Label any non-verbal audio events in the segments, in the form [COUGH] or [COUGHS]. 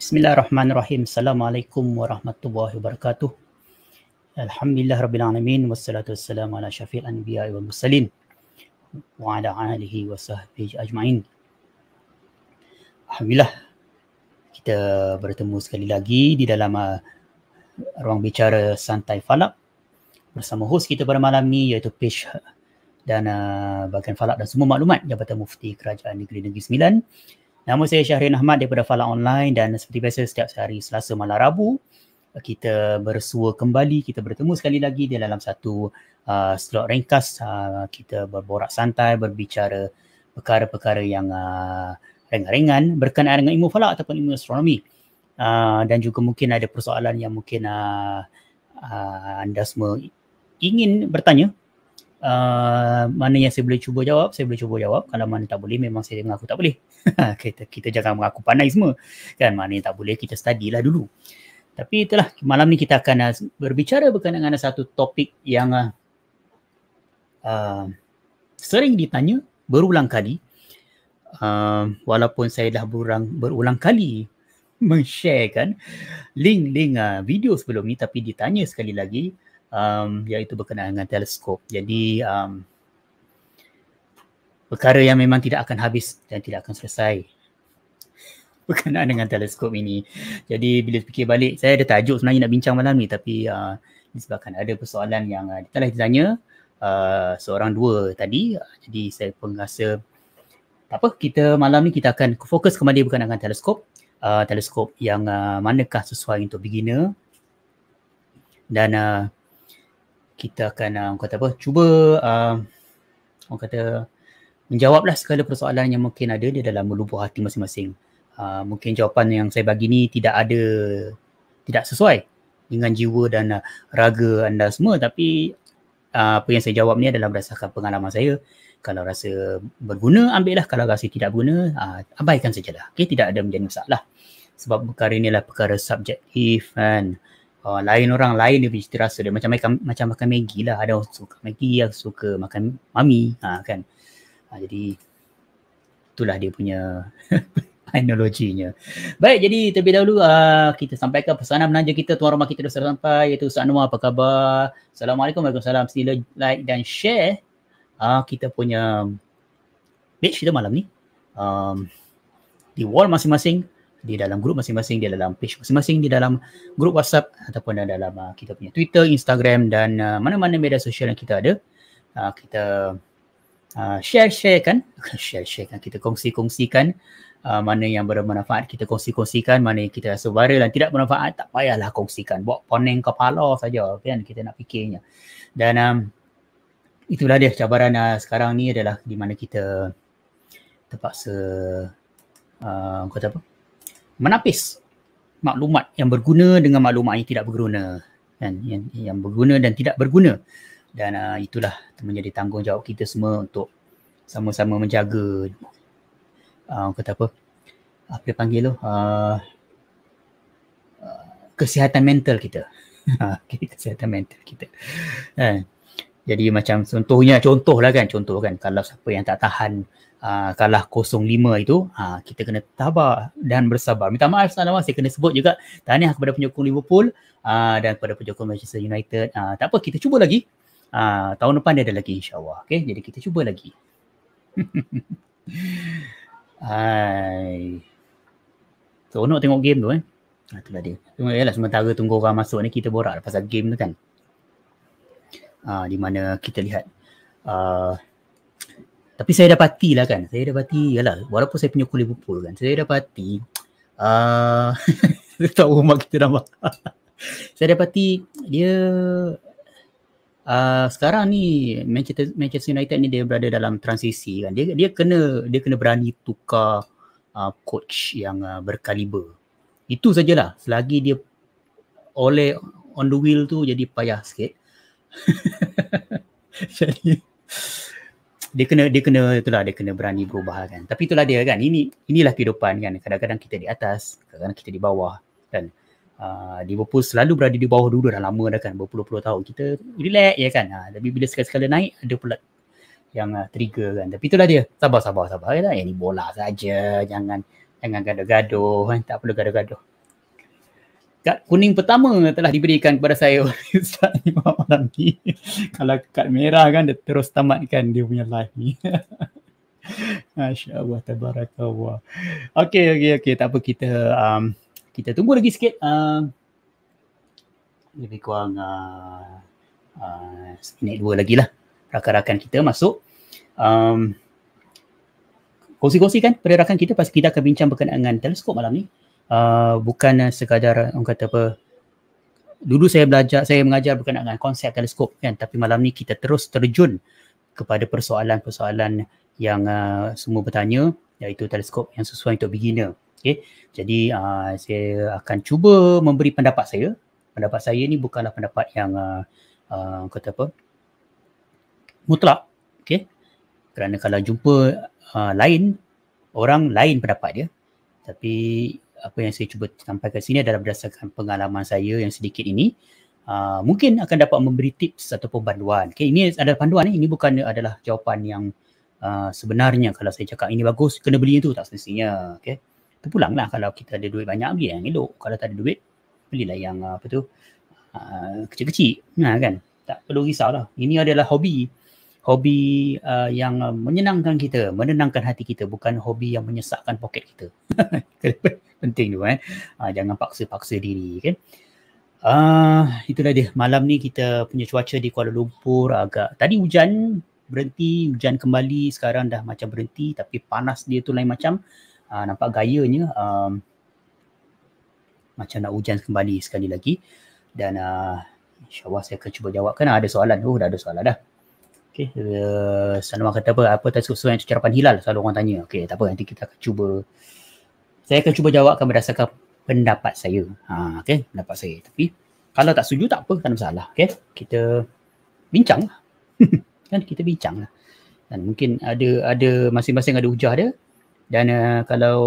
Bismillahirrahmanirrahim. Assalamualaikum warahmatullahi wabarakatuh. Alhamdulillah rabbil alamin wassalatu wassalamu ala syafiil anbiya wal mursalin wa ala alihi washabbihi ajmain. Alhamdulillah kita bertemu sekali lagi di dalam uh, ruang bicara santai falak bersama host kita pada malam ni iaitu Pesh dan uh, bagian falak dan semua maklumat Jabatan Mufti Kerajaan Negeri Negeri Sembilan Nama saya Syahrin Ahmad daripada Fala Online dan seperti biasa setiap hari Selasa malam Rabu kita bersua kembali, kita bertemu sekali lagi di dalam satu uh, slot ringkas uh, kita berborak santai, berbicara perkara-perkara yang uh, ringan-ringan berkenaan dengan ilmu falak ataupun ilmu astronomi uh, dan juga mungkin ada persoalan yang mungkin uh, uh, anda semua ingin bertanya uh, ah, mana yang saya boleh cuba jawab, saya boleh cuba jawab. Kalau mana tak boleh, memang saya mengaku tak boleh. [LAUGHS] kita, kita jangan mengaku pandai semua. Kan, mana yang tak boleh, kita study lah dulu. Tapi itulah, malam ni kita akan uh, berbicara berkenaan dengan satu topik yang uh, uh, sering ditanya berulang kali. Uh, walaupun saya dah berulang, berulang kali [LAUGHS] men-share kan link-link uh, video sebelum ni tapi ditanya sekali lagi um, iaitu berkenaan dengan teleskop. Jadi um, perkara yang memang tidak akan habis dan tidak akan selesai [LAUGHS] berkenaan dengan teleskop ini. Jadi bila fikir balik, saya ada tajuk sebenarnya nak bincang malam ni tapi uh, disebabkan ada persoalan yang uh, telah ditanya uh, seorang dua tadi. Uh, jadi saya pun rasa tak apa, kita malam ni kita akan fokus kembali berkenaan dengan teleskop. Uh, teleskop yang uh, manakah sesuai untuk beginner dan uh, kita akan uh, kata apa cuba uh, orang kata menjawablah segala persoalan yang mungkin ada di dalam lubuk hati masing-masing. Uh, mungkin jawapan yang saya bagi ni tidak ada tidak sesuai dengan jiwa dan uh, raga anda semua tapi uh, apa yang saya jawab ni adalah berdasarkan pengalaman saya. Kalau rasa berguna ambil lah. kalau rasa tidak berguna uh, abaikan sajalah. Okey tidak ada menjadi masalah. Sebab perkara inilah perkara subjektif kan. Uh, uh, lain orang lain dia punya cita rasa dia macam makan macam makan maggi lah ada orang suka maggi yang suka makan mami ha, kan ha, jadi itulah dia punya [LAUGHS] analoginya. Baik, jadi terlebih dahulu uh, kita sampaikan pesanan belanja kita tuan rumah kita dah sudah sampai iaitu Ustaz Anwar apa khabar? Assalamualaikum, Waalaikumsalam. Sila like dan share uh, kita punya page kita malam ni um, di wall masing-masing di dalam grup masing-masing, di dalam page masing-masing, di dalam grup WhatsApp ataupun dalam uh, kita punya Twitter, Instagram dan uh, mana-mana media sosial yang kita ada. Uh, kita uh, share kan [LAUGHS] share share kan kita kongsi-kongsikan uh, mana yang bermanfaat, kita kongsi-kongsikan mana yang kita rasa viral dan tidak bermanfaat, tak payahlah kongsikan. Buat poneng kepala saja kan kita nak fikirnya. Dan um, itulah dia cabaran uh, sekarang ni adalah di mana kita terpaksa uh, kata apa? menapis maklumat yang berguna dengan maklumat yang tidak berguna dan yang yang berguna dan tidak berguna dan uh, itulah menjadi tanggungjawab kita semua untuk sama-sama menjaga uh, kata apa apa dia panggil tu uh, uh, kesihatan mental kita [LAUGHS] kesihatan mental kita kan jadi macam contohnya contohlah kan contoh kan kalau siapa yang tak tahan Ah, kalah 0-5 itu ha, kita kena tabah dan bersabar. Minta maaf Ustaz Anwar saya kena sebut juga tahniah kepada penyokong Liverpool ha, dan kepada penyokong Manchester United. Ha, tak apa kita cuba lagi. Ha, tahun depan dia ada lagi insyaAllah. Okay? Jadi kita cuba lagi. So [LAUGHS] nak tengok game tu eh. Ha, itulah dia. Cuma ialah sementara tunggu orang masuk ni kita borak pasal game tu kan. Ha, di mana kita lihat uh, tapi saya dapati lah kan saya dapati yalah walaupun saya punya kulit bupul kan saya dapati uh, a tahu rumah kita dah [LAUGHS] saya dapati dia uh, sekarang ni Manchester Manchester United ni dia berada dalam transisi kan dia dia kena dia kena berani tukar uh, coach yang uh, berkaliber itu sajalah selagi dia oleh on the wheel tu jadi payah sikit [LAUGHS] jadi dia kena dia kena itulah dia kena berani berubah kan tapi itulah dia kan ini inilah kehidupan kan kadang-kadang kita di atas kadang-kadang kita di bawah kan uh, ah, Liverpool selalu berada di bawah dulu dah lama dah kan berpuluh-puluh tahun kita relax ya kan uh, tapi bila sekali-sekala naik ada pula yang uh, trigger kan tapi itulah dia sabar sabar sabar lah. ya ini bola saja jangan jangan gaduh-gaduh kan tak perlu gaduh-gaduh Kad kuning pertama telah diberikan kepada saya oleh [LAUGHS] Ustaz Imam malam [LAUGHS] ni. Kalau kad merah kan dia terus tamatkan dia punya live ni. [LAUGHS] Masya Allah tabarakallah. Okey okey okey tak apa kita um, kita tunggu lagi sikit. Um, lebih kurang uh, uh, minit dua lagi lah rakan-rakan kita masuk. Um, kosi kongsi kan pada rakan kita pasal kita akan bincang berkenaan dengan teleskop malam ni. Uh, bukan sekadar orang kata apa dulu saya belajar saya mengajar berkenaan dengan konsep teleskop kan tapi malam ni kita terus terjun kepada persoalan-persoalan yang uh, semua bertanya iaitu teleskop yang sesuai untuk beginner okey jadi uh, saya akan cuba memberi pendapat saya pendapat saya ni bukanlah pendapat yang uh, uh, kata apa mutlak okey kerana kalau jumpa uh, lain orang lain pendapat dia tapi apa yang saya cuba sampaikan sini adalah berdasarkan pengalaman saya yang sedikit ini uh, mungkin akan dapat memberi tips atau panduan. Okay, ini adalah panduan ini bukan adalah jawapan yang uh, sebenarnya kalau saya cakap ini bagus kena beli itu tak semestinya. Okay. Tu pulanglah kalau kita ada duit banyak beli yang elok. Kalau tak ada duit belilah yang ah, apa tu uh, kecil-kecil. Nah kan. Tak perlu risaulah. Ini adalah hobi hobi uh, yang menyenangkan kita, menenangkan hati kita, bukan hobi yang menyesakkan poket kita. [LAUGHS] Penting tu eh. Uh, jangan paksa-paksa diri kan. Uh, itulah dia. Malam ni kita punya cuaca di Kuala Lumpur agak tadi hujan berhenti, hujan kembali, sekarang dah macam berhenti tapi panas dia tu lain macam uh, nampak gayanya um, macam nak hujan kembali sekali lagi dan uh, ah, insyaAllah saya akan cuba jawabkan ada soalan, oh dah ada soalan dah Okey, uh, Sanwar kata apa? Apa tak sesuai dengan ucapan hilal? Selalu orang tanya. Okey, tak apa. Nanti kita akan cuba. Saya akan cuba jawabkan berdasarkan pendapat saya. Ha, okey, pendapat saya. Tapi kalau tak setuju tak apa, tak ada masalah. Okey, kita bincang lah. [LAUGHS] kan kita bincang lah. Dan mungkin ada ada masing-masing ada hujah dia. Dan uh, kalau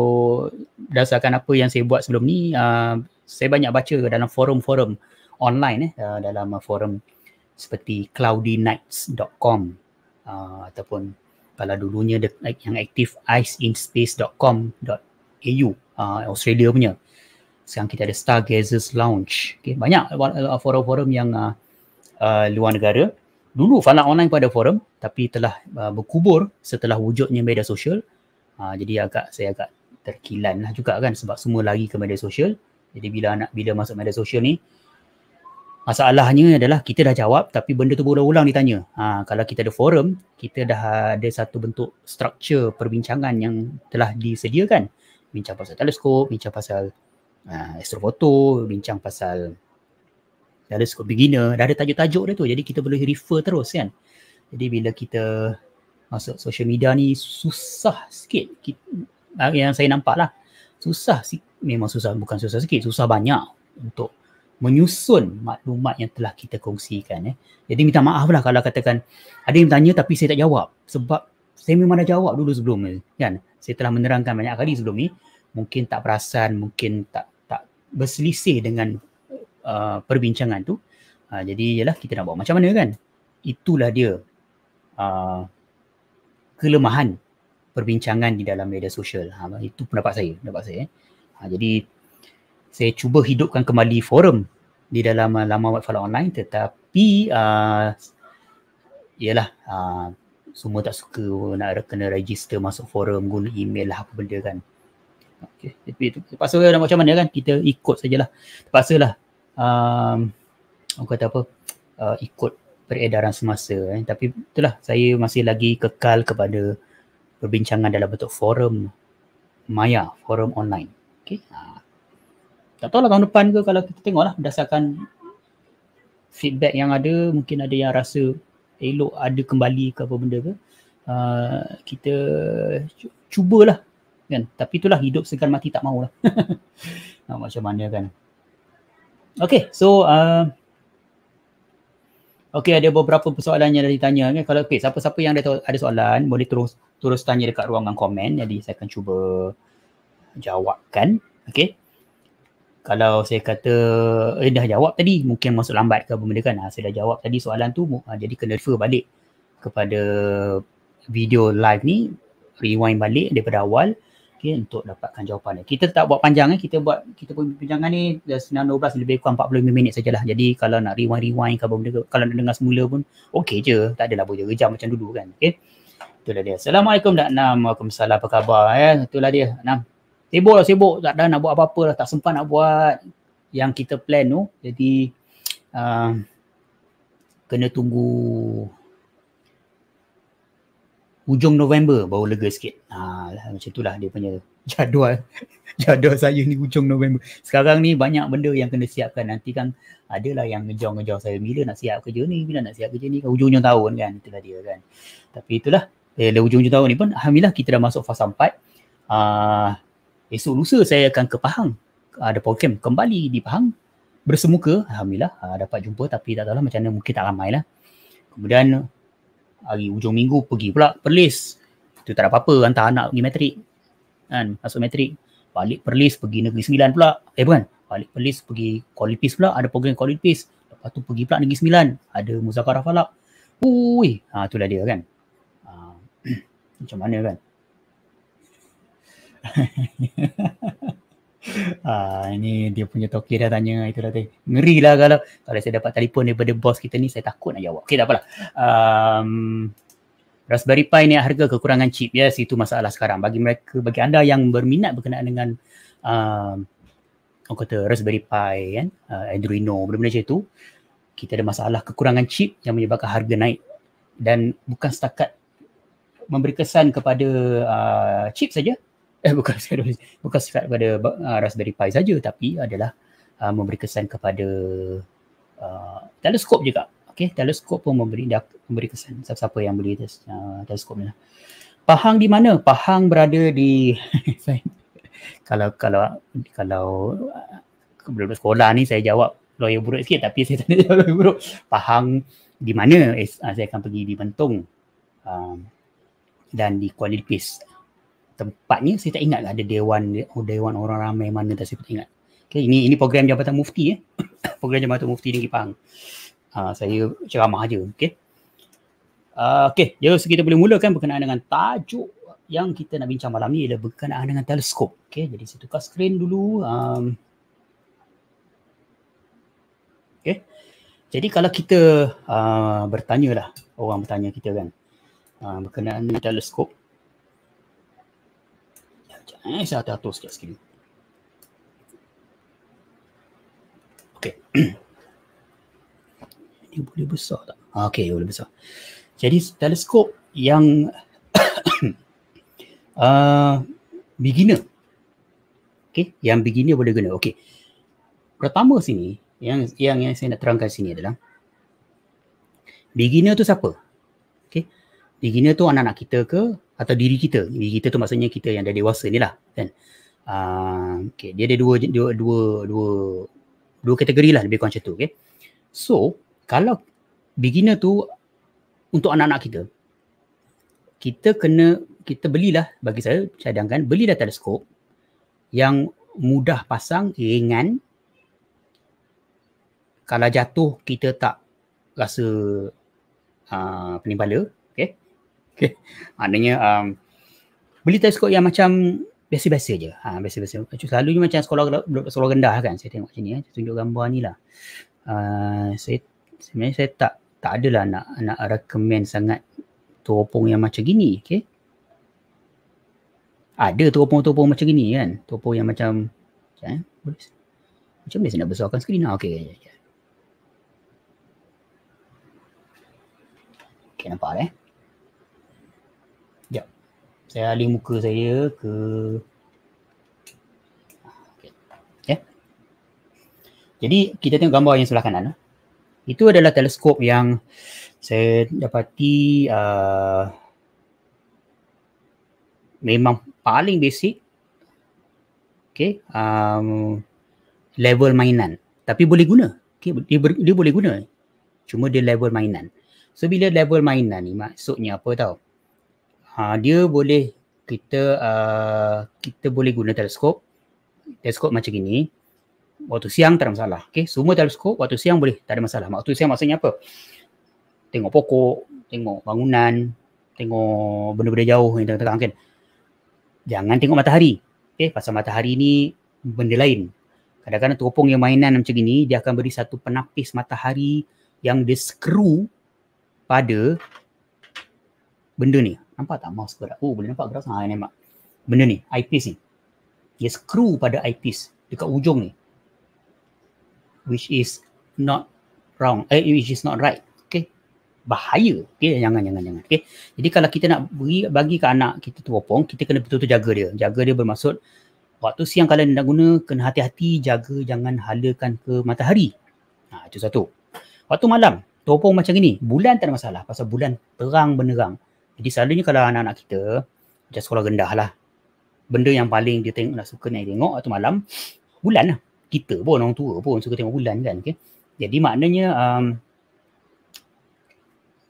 berdasarkan apa yang saya buat sebelum ni, uh, saya banyak baca dalam forum-forum online eh, uh, dalam uh, forum seperti cloudynights.com uh, ataupun kalau dulunya yang aktif iceinspace.com.au uh, Australia punya sekarang kita ada Stargazers Lounge okay. banyak uh, forum-forum yang uh, uh, luar negara dulu Fana Online pada forum tapi telah uh, berkubur setelah wujudnya media sosial uh, jadi agak saya agak terkilan lah juga kan sebab semua lagi ke media sosial jadi bila anak bila masuk media sosial ni Masalahnya adalah kita dah jawab tapi benda tu berulang-ulang ditanya. Ha, kalau kita ada forum, kita dah ada satu bentuk struktur perbincangan yang telah disediakan. Bincang pasal teleskop, bincang pasal uh, astrofoto, bincang pasal teleskop beginner. Dah ada tajuk-tajuk dia tu. Jadi kita boleh refer terus kan. Jadi bila kita masuk social media ni susah sikit yang saya nampak lah. Susah sikit. Memang susah. Bukan susah sikit. Susah banyak untuk menyusun maklumat yang telah kita kongsikan. Eh. Jadi minta maaf lah kalau katakan ada yang tanya tapi saya tak jawab. Sebab saya memang dah jawab dulu sebelum ni. Kan? Saya telah menerangkan banyak kali sebelum ni. Mungkin tak perasan, mungkin tak tak berselisih dengan uh, perbincangan tu. Uh, jadi ialah kita nak buat macam mana kan? Itulah dia uh, kelemahan perbincangan di dalam media sosial. Ha, itu pendapat saya. Pendapat saya. Eh. Ha, jadi saya cuba hidupkan kembali forum di dalam uh, laman Wattfall Online tetapi uh, yalah uh, semua tak suka nak kena register masuk forum guna email lah apa benda kan okay. tapi itu terpaksa orang macam mana kan kita ikut sajalah terpaksa lah uh, orang kata apa uh, ikut peredaran semasa eh. tapi itulah saya masih lagi kekal kepada perbincangan dalam bentuk forum maya forum online okay. uh tak tahulah tahun depan ke kalau kita tengoklah berdasarkan feedback yang ada mungkin ada yang rasa elok ada kembali ke apa benda ke uh, kita cubalah kan tapi itulah hidup segan mati tak mahulah [LAUGHS] nah, macam mana kan Okay, so uh, Okay, ada beberapa persoalan yang dah ditanya. Okay, kalau okay, siapa-siapa yang ada, ada soalan, boleh terus terus tanya dekat ruangan komen. Jadi, saya akan cuba jawabkan. Okay, kalau saya kata eh dah jawab tadi mungkin masuk lambat ke apa benda kan ha, saya dah jawab tadi soalan tu ha, jadi kena refer balik kepada video live ni rewind balik daripada awal okay, untuk dapatkan jawapan kita tak buat panjang eh kita buat kita pun panjangan ni dah 19 lebih kurang 45 minit sajalah jadi kalau nak rewind-rewind ke apa benda kalau nak dengar semula pun okey je tak adalah boleh rejam macam dulu kan okay? itulah dia assalamualaikum dan nama waalaikumsalam apa khabar eh? itulah dia nah sibuk lah sibuk tak ada nak buat apa-apa lah tak sempat nak buat yang kita plan tu jadi uh, kena tunggu ujung November baru lega sikit uh, macam lah dia punya [LAUGHS] jadual jadual saya ni ujung November sekarang ni banyak benda yang kena siapkan nanti kan adalah yang ngejar-ngejar saya bila nak siap kerja ni bila nak siap kerja ni kan hujung tahun kan itulah dia kan tapi itulah eh, ujung-ujung tahun ni pun Alhamdulillah kita dah masuk fasa 4 uh, ah, esok lusa saya akan ke Pahang ada program kembali di Pahang bersemuka Alhamdulillah ah, dapat jumpa tapi tak tahu lah macam mana mungkin tak ramai lah kemudian hari ujung minggu pergi pula Perlis tu tak ada apa-apa hantar anak pergi matrik kan masuk matrik balik Perlis pergi Negeri Sembilan pula eh bukan balik Perlis pergi Kualipis pula ada program Kualipis lepas tu pergi pula Negeri Sembilan ada Muzakarah Falak wuih ah, ha, lah dia kan ha, [CLEARS THROAT] macam mana kan [LAUGHS] ah, ini dia punya toki dah tanya itu tadi. Ngeri lah kalau kalau saya dapat telefon daripada bos kita ni saya takut nak jawab. Okey tak apalah. Um, Raspberry Pi ni harga kekurangan chip. Yes, itu masalah sekarang. Bagi mereka, bagi anda yang berminat berkenaan dengan um, orang kata Raspberry Pi, kan? Uh, Arduino, benda-benda macam itu, kita ada masalah kekurangan chip yang menyebabkan harga naik. Dan bukan setakat memberi kesan kepada uh, chip saja, eh [LAUGHS] bukan sekadar bukan sekadar pada uh, ah, Raspberry Pi saja tapi adalah uh, memberi kesan kepada uh, teleskop juga. Okey, teleskop pun memberi dah, memberi kesan siapa-siapa yang beli uh, teleskop ni. Lah. Pahang di mana? Pahang berada di [LAUGHS] kalau kalau kalau belum sekolah ni saya jawab lawyer buruk sikit tapi saya tak nak jawab lawyer buruk. Pahang di mana? Eh, saya akan pergi di Bentong. Um, dan di Kuala Lipis tempatnya saya tak ingat lah ada dewan oh, dewan orang ramai mana tak saya ingat okay, ini ini program jabatan mufti eh. [COUGHS] program jabatan mufti di Kipang uh, ah, saya ceramah aja okey uh, ah, okey jadi so kita boleh mulakan berkenaan dengan tajuk yang kita nak bincang malam ni ialah berkenaan dengan teleskop okey jadi saya tukar screen dulu um, okey jadi kalau kita uh, bertanya lah orang bertanya kita kan uh, berkenaan dengan teleskop Eh, saya ada atur sikit sekali. Okey. [CLEARS THROAT] Ini boleh besar tak? Ah, okey, boleh besar. Jadi teleskop yang [CLEARS THROAT] uh, beginner. Okey, yang beginner boleh guna. Okey. Pertama sini, yang yang yang saya nak terangkan sini adalah beginner tu siapa? Okey. Beginner tu anak-anak kita ke atau diri kita. Diri kita tu maksudnya kita yang dah dewasa ni lah kan. Uh, okay. Dia ada dua, dua, dua, dua, dua kategori lah lebih kurang macam tu. Okay. So kalau beginner tu untuk anak-anak kita, kita kena, kita belilah bagi saya cadangkan, belilah teleskop yang mudah pasang, ringan. Kalau jatuh kita tak rasa uh, pening Okay. Maknanya um, beli teleskop yang macam biasa-biasa je. Ha, biasa-biasa. Macam selalu ni macam sekolah, sekolah rendah kan. Saya tengok sini. Eh. tunjuk gambar ni lah. Uh, saya, sebenarnya saya tak tak adalah nak, nak recommend sangat teropong yang macam gini. Okay. Ada teropong-teropong macam gini kan. Teropong yang macam macam, eh? macam ni saya nak besarkan skrin. Ah, okay. Okay nampak eh saya alih muka saya ke okay. yeah. jadi kita tengok gambar yang sebelah kanan ah. itu adalah teleskop yang saya dapati uh, memang paling basic okay. um, level mainan tapi boleh guna okay. dia, ber, dia boleh guna cuma dia level mainan so bila level mainan ni maksudnya apa tau ha, dia boleh kita uh, kita boleh guna teleskop teleskop macam ini waktu siang tak ada masalah okey semua teleskop waktu siang boleh tak ada masalah waktu siang maksudnya apa tengok pokok tengok bangunan tengok benda-benda jauh yang tengah-tengah kan jangan tengok matahari okey pasal matahari ni benda lain kadang-kadang teropong yang mainan macam gini dia akan beri satu penapis matahari yang dia screw pada benda ni Nampak tak mouse gerak? Oh boleh nampak gerak sangat. Ha, Benda ni, eyepiece ni. Dia screw pada eyepiece dekat ujung ni. Which is not wrong. Eh, which is not right. Okay. Bahaya. Okay, jangan, jangan, jangan. Okay. Jadi kalau kita nak beri, bagi ke anak kita teropong, kita kena betul-betul jaga dia. Jaga dia bermaksud waktu siang kalau nak guna, kena hati-hati jaga jangan halakan ke matahari. Ha, itu satu. Waktu malam, teropong macam ni. Bulan tak ada masalah. Pasal bulan terang benerang. Jadi selalunya kalau anak-anak kita macam sekolah rendah lah, benda yang paling dia tengok nak suka nak tengok waktu malam, bulan lah. Kita pun orang tua pun suka tengok bulan kan. Okay? Jadi maknanya um,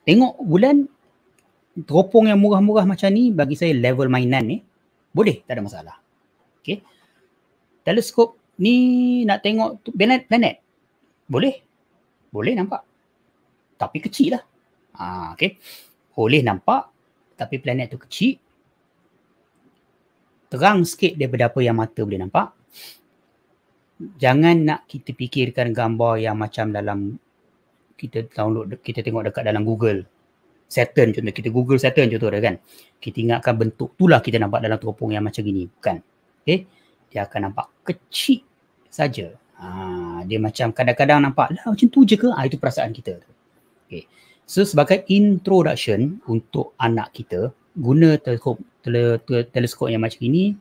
tengok bulan teropong yang murah-murah macam ni bagi saya level mainan ni boleh tak ada masalah. Okay. Teleskop ni nak tengok planet, planet. Boleh. Boleh nampak. Tapi kecil lah. Ha, ah, okay. Boleh nampak tapi planet tu kecil terang sikit daripada apa yang mata boleh nampak jangan nak kita fikirkan gambar yang macam dalam kita download kita tengok dekat dalam Google Saturn contoh kita Google Saturn contoh dia kan kita ingatkan bentuk itulah kita nampak dalam teropong yang macam gini bukan okey eh, dia akan nampak kecil saja ha, dia macam kadang-kadang nampak lah macam tu je ke ha, itu perasaan kita Okay? So sebagai introduction untuk anak kita guna teleskop tele, tele, teleskop yang macam ini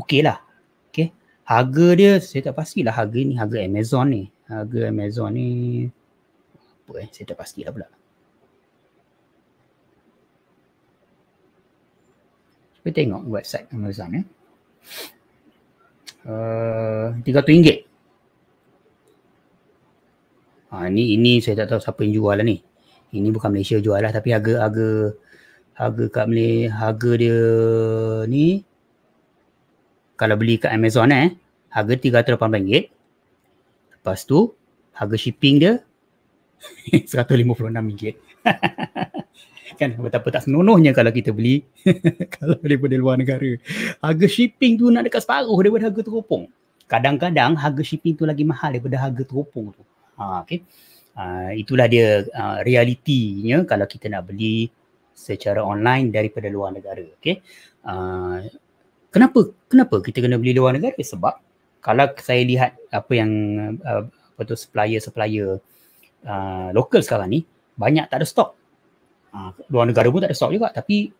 okey lah. Okay. Harga dia saya tak pastilah harga ni harga Amazon ni. Harga Amazon ni apa eh saya tak pastilah pula. Cuba tengok website Amazon ya. Eh. Uh, RM300. Ha, ini, ini saya tak tahu siapa yang jual lah ni ini bukan Malaysia jual lah tapi harga harga harga kat Malaysia harga dia ni kalau beli kat Amazon eh harga RM308 lepas tu harga shipping dia [LAUGHS] RM156 [LAUGHS] kan betapa tak senonohnya kalau kita beli [LAUGHS] kalau beli daripada luar negara harga shipping tu nak dekat separuh daripada harga teropong kadang-kadang harga shipping tu lagi mahal daripada harga teropong tu ha, okay uh, itulah dia uh, realitinya kalau kita nak beli secara online daripada luar negara Okay. uh, ah, kenapa kenapa kita kena beli luar negara sebab kalau saya lihat apa yang uh, apa tu supplier supplier uh, local sekarang ni banyak tak ada stok uh, luar negara pun tak ada stok juga tapi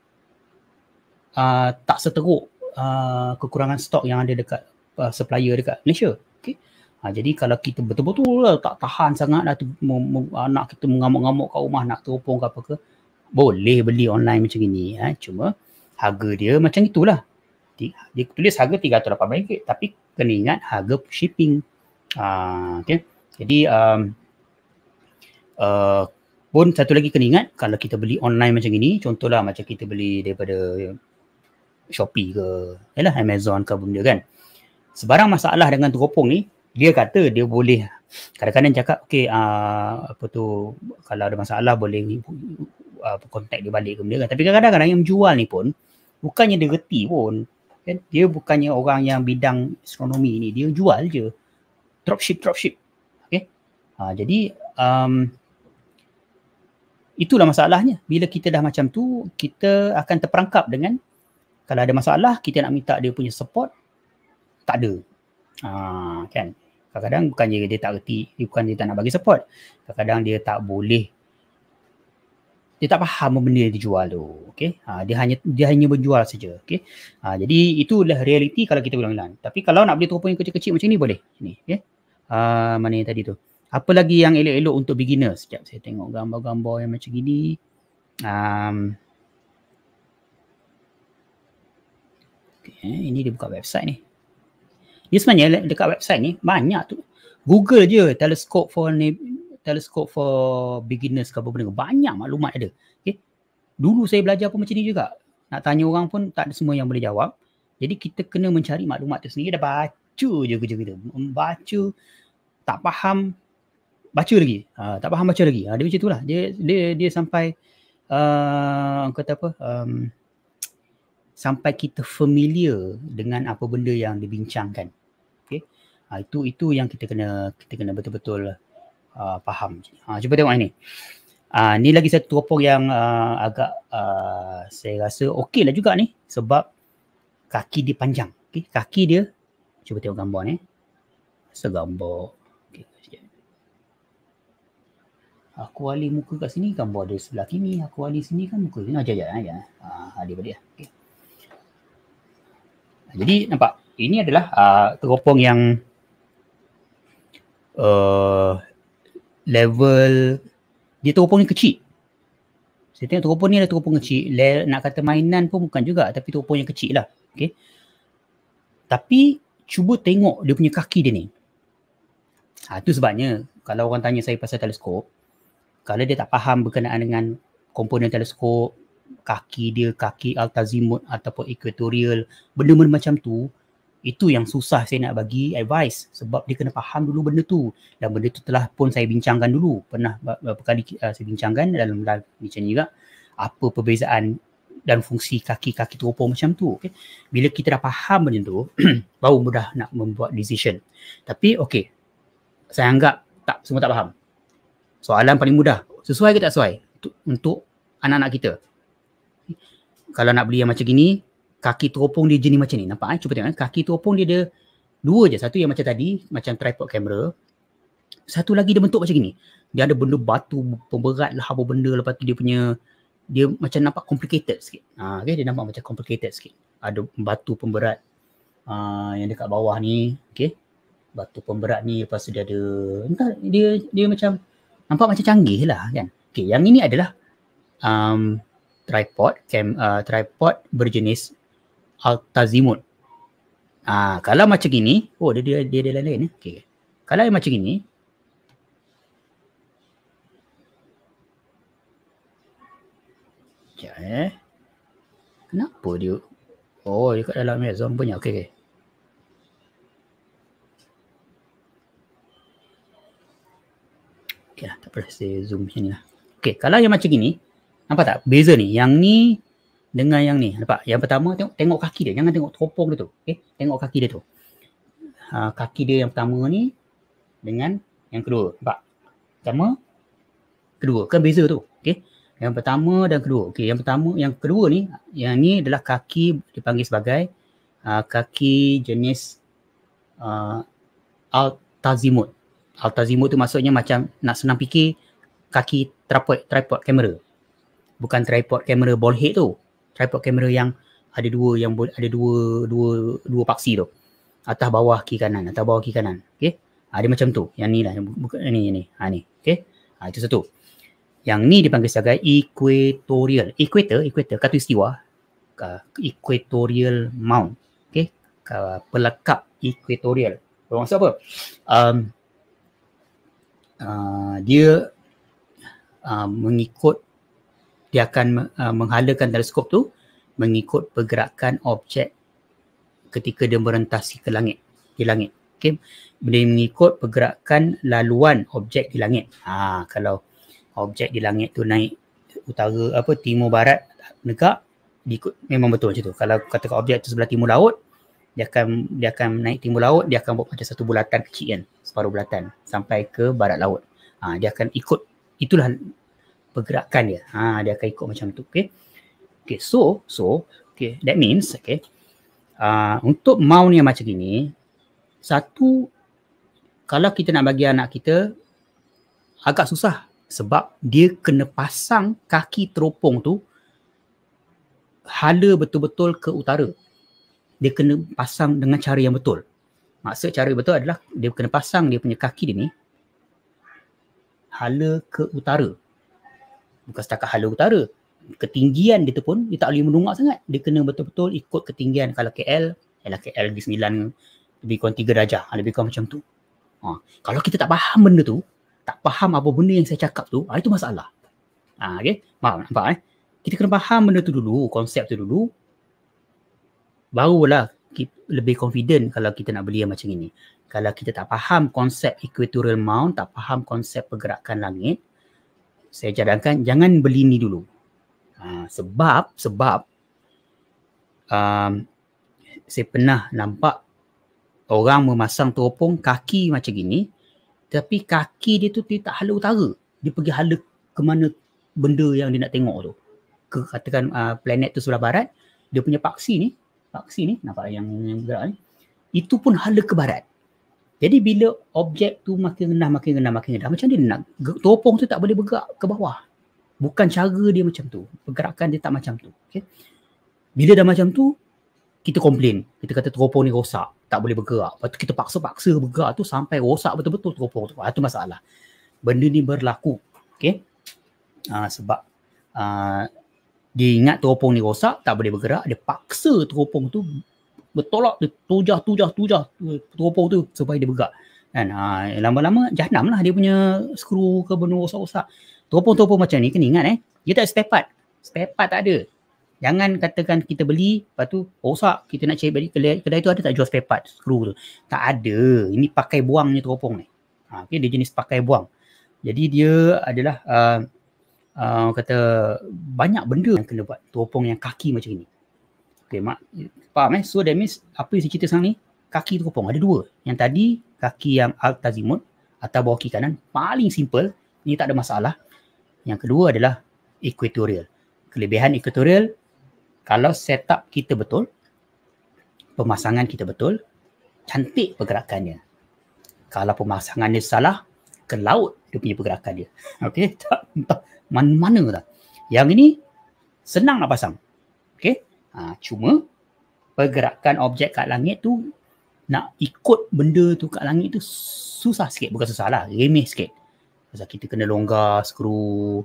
uh, tak seteruk uh, kekurangan stok yang ada dekat uh, supplier dekat Malaysia okey Ha, jadi kalau kita betul-betul lah, tak tahan sangat lah, tu, mu, mu, ah, nak kita mengamuk-ngamuk kat rumah, nak terhubung ke apa ke, boleh beli online macam ini. Ha. Cuma harga dia macam itulah. Dia, dia tulis harga RM318 tapi kena ingat harga shipping. Ha, okay. Jadi um, uh, pun satu lagi kena ingat kalau kita beli online macam ini, contohlah macam kita beli daripada Shopee ke, yalah, Amazon ke benda kan. Sebarang masalah dengan teropong ni, dia kata dia boleh kadang-kadang cakap okey uh, ah, apa tu kalau ada masalah boleh uh, kontak dia balik ke dia kan. tapi kadang-kadang yang jual ni pun bukannya dia reti pun kan dia bukannya orang yang bidang astronomi ni dia jual je dropship dropship okey uh, ah, jadi um, itulah masalahnya bila kita dah macam tu kita akan terperangkap dengan kalau ada masalah kita nak minta dia punya support tak ada uh, kan Kadang-kadang bukan dia, dia tak reti, dia bukan dia tak nak bagi support. Kadang-kadang dia tak boleh dia tak faham benda yang dijual tu. Okay? Ha, dia hanya dia hanya berjual saja. Okay? Ha, jadi itu adalah realiti kalau kita bilang bilang Tapi kalau nak beli topeng yang kecil-kecil macam ni boleh. Ni, okay? Ha, mana yang tadi tu. Apa lagi yang elok-elok untuk beginner? Sekejap saya tengok gambar-gambar yang macam gini. Um, okay, ini dia buka website ni ni sebenarnya dekat website ni banyak tu google je telescope for ni telescope for beginners ke apa benda banyak maklumat ada okay. dulu saya belajar pun macam ni juga nak tanya orang pun tak ada semua yang boleh jawab jadi kita kena mencari maklumat tu sendiri dah baca je kerja kita baca tak faham baca lagi uh, tak faham baca lagi uh, dia macam itulah dia dia dia sampai uh, kata apa um, sampai kita familiar dengan apa benda yang dibincangkan Ha, itu itu yang kita kena kita kena betul-betul uh, faham. Ha, cuba tengok ini. uh, ni lagi satu topik yang uh, agak uh, saya rasa okey lah juga ni sebab kaki dia panjang. Okey, kaki dia cuba tengok gambar ni. Segambar. Okey. Aku wali muka kat sini gambar dia sebelah kini. Aku wali sini kan muka. Nah, jaya ya. Ah ada pada dia. Okey. Jadi nampak ini adalah uh, teropong yang uh, level dia teropong ni kecil. Saya tengok teropong ni ada teropong kecil. Le- nak kata mainan pun bukan juga tapi teropong yang kecil lah. Okay. Tapi cuba tengok dia punya kaki dia ni. Ha, tu sebabnya kalau orang tanya saya pasal teleskop, kalau dia tak faham berkenaan dengan komponen teleskop, kaki dia, kaki altazimut ataupun equatorial, benda-benda macam tu, itu yang susah saya nak bagi advice sebab dia kena faham dulu benda tu dan benda tu telah pun saya bincangkan dulu. Pernah beberapa kali uh, saya bincangkan dalam live ni juga apa perbezaan dan fungsi kaki-kaki teropong macam tu. Okay. Bila kita dah faham benda tu, [CLEARS THROAT] baru mudah nak membuat decision. Tapi okey, saya anggap tak semua tak faham. Soalan paling mudah, sesuai ke tak sesuai untuk, untuk anak-anak kita? Kalau nak beli yang macam gini, kaki teropong dia jenis macam ni. Nampak kan? Eh? Cuba tengok kan. Eh? Kaki teropong dia ada dua je. Satu yang macam tadi, macam tripod kamera. Satu lagi dia bentuk macam gini. Dia ada benda batu, pemberat lah apa benda. Lepas tu dia punya, dia macam nampak complicated sikit. Ha, okay? Dia nampak macam complicated sikit. Ada batu pemberat uh, yang dekat bawah ni. Okay? Batu pemberat ni lepas tu dia ada, entah dia, dia macam, nampak macam canggih lah kan. Okay, yang ini adalah um, tripod cam uh, tripod berjenis Al-Tazimut. Ha, ah, kalau macam ini, oh dia dia dia, dia lain-lain. Eh? Okay. Kalau yang macam ini, Sekejap eh. Kenapa dia? Oh, dia kat dalam ya. Zon punya. Okay, okay. Okay lah, Tak apa. Saya zoom macam ni lah. Okay. Kalau yang macam gini. Nampak tak? Beza ni. Yang ni dengan yang ni. Nampak? Yang pertama tengok, tengok kaki dia. Jangan tengok teropong dia tu. Okay? Eh, tengok kaki dia tu. Ha, kaki dia yang pertama ni dengan yang kedua. Nampak? Pertama, kedua. Kan beza tu. Okay? Yang pertama dan kedua. Okay, yang pertama, yang kedua ni, yang ni adalah kaki dipanggil sebagai uh, kaki jenis uh, altazimut. Altazimut tu maksudnya macam nak senang fikir kaki tripod, tripod kamera. Bukan tripod kamera ball head tu tripod kamera yang ada dua yang ada dua dua dua paksi tu. Atas bawah kiri kanan, atas bawah kiri kanan. Okey. Ha, dia macam tu. Yang ni lah. Bukan ni, ni. Ha, ni. Okey. Ha, itu satu. Yang ni dipanggil sebagai equatorial. Equator, equator. Katu istiwa. equatorial mount. Okey. Uh, pelakap equatorial. Maksud apa? Um, uh, dia uh, mengikut dia akan uh, menghalakan teleskop tu mengikut pergerakan objek ketika dia merentasi ke langit di langit okey dia mengikut pergerakan laluan objek di langit ha kalau objek di langit tu naik utara apa timur barat negak diikut memang betul macam tu kalau katakan objek tu sebelah timur laut dia akan dia akan naik timur laut dia akan buat macam satu bulatan kecil kan separuh bulatan sampai ke barat laut ha, dia akan ikut itulah pergerakan dia. Ha, dia akan ikut macam tu. Okay. Okay, so, so, okay, that means, okay, uh, ah, untuk mount yang macam ini, satu, kalau kita nak bagi anak kita, agak susah sebab dia kena pasang kaki teropong tu hala betul-betul ke utara. Dia kena pasang dengan cara yang betul. Maksud cara yang betul adalah dia kena pasang dia punya kaki dia ni hala ke utara bukan setakat hala utara ketinggian dia tu pun dia tak boleh mendungak sangat dia kena betul-betul ikut ketinggian kalau KL ialah KL di sembilan lebih kurang 3 darjah ah, lebih kurang macam tu ha. kalau kita tak faham benda tu tak faham apa benda yang saya cakap tu ha, itu masalah ha, ah, okay? faham, nampak eh kita kena faham benda tu dulu konsep tu dulu barulah lebih confident kalau kita nak beli yang macam ini kalau kita tak faham konsep equatorial mount tak faham konsep pergerakan langit saya cadangkan jangan beli ni dulu. Ha, sebab sebab um, saya pernah nampak orang memasang teropong kaki macam gini tapi kaki dia tu dia tak hala utara. Dia pergi hala ke mana benda yang dia nak tengok tu. Ke katakan uh, planet tu sebelah barat, dia punya paksi ni, paksi ni nampak yang yang gerak ni. Itu pun hala ke barat. Jadi bila objek tu makin rendah, makin rendah, makin rendah, macam dia nak topong tu tak boleh bergerak ke bawah. Bukan cara dia macam tu. Pergerakan dia tak macam tu. Okay. Bila dah macam tu, kita komplain. Kita kata teropong ni rosak. Tak boleh bergerak. Lepas tu kita paksa-paksa bergerak tu sampai rosak betul-betul teropong tu. Itu ah, masalah. Benda ni berlaku. Okay. Uh, sebab uh, dia ingat teropong ni rosak, tak boleh bergerak. Dia paksa teropong tu bertolak tu tujah tujah tujah eh, teropong tu supaya dia bergerak kan ha, lama-lama jahanam lah dia punya skru ke benda rosak-rosak teropong-teropong macam ni kena ingat eh dia tak spare part spare part tak ada jangan katakan kita beli lepas tu rosak kita nak cari balik kedai, kedai tu ada tak jual spare part skru tu tak ada ini pakai buang ni teropong ni ha, okay, dia jenis pakai buang jadi dia adalah uh, uh, kata banyak benda yang kena buat teropong yang kaki macam ni Okay, mak, faham eh? So that means apa yang saya cerita sekarang ni, kaki teropong ada dua. Yang tadi, kaki yang altazimut atau bawah kiri kanan, paling simple, ni tak ada masalah. Yang kedua adalah equatorial. Kelebihan equatorial, kalau setup kita betul, pemasangan kita betul, cantik pergerakannya. Kalau pemasangannya salah, ke laut dia punya pergerakan dia. [LAUGHS] Okay, tak entah mana-mana tak. Yang ini, senang nak pasang. Ha, cuma pergerakan objek kat langit tu nak ikut benda tu kat langit tu susah sikit. Bukan susah lah, remeh sikit. Sebab kita kena longgar skru,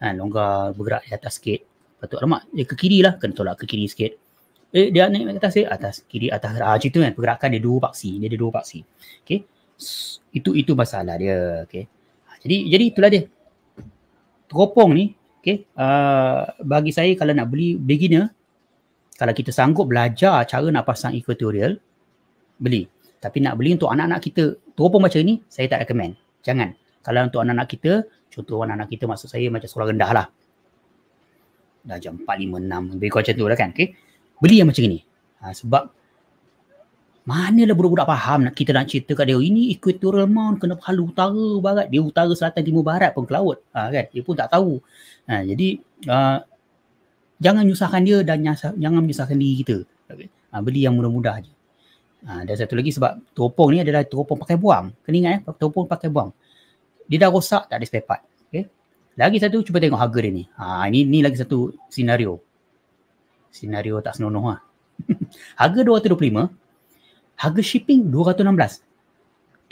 ha, longgar bergerak di atas sikit. Lepas tu alamak, dia ke kiri lah, kena tolak ke kiri sikit. Eh, dia naik ke atas sikit, eh, atas kiri, atas. Ha, macam tu kan, pergerakan dia dua paksi, dia ada dua paksi. Okay, itu itu masalah dia. Okay, ha, jadi jadi itulah dia. Teropong ni, okay, uh, bagi saya kalau nak beli beginner, kalau kita sanggup belajar cara nak pasang equatorial, beli. Tapi nak beli untuk anak-anak kita, tua pun macam ni, saya tak recommend. Jangan. Kalau untuk anak-anak kita, contoh anak-anak kita maksud saya macam sekolah rendah lah. Dah jam 4, 5, 6, lebih kurang macam tu lah kan. Okay? Beli yang macam ni. Ha, sebab lah budak-budak faham nak kita nak cerita kat dia, ini equatorial mount kena palu utara, barat. Dia utara, selatan, timur, barat pun ke laut. Ha, kan? Dia pun tak tahu. Ha, jadi, uh, jangan menyusahkan dia dan nyasa, jangan menyusahkan diri kita. Okay. Ha, ah, beli yang mudah-mudah je. Ha, ah, dan satu lagi sebab teropong ni adalah teropong pakai buang. Kena ingat ya, teropong pakai buang. Dia dah rosak, tak ada spare Okay. Lagi satu, cuba tengok harga dia ni. Ha, ini ni lagi satu senario. Senario tak senonoh lah. [LAUGHS] harga RM225, harga shipping RM216.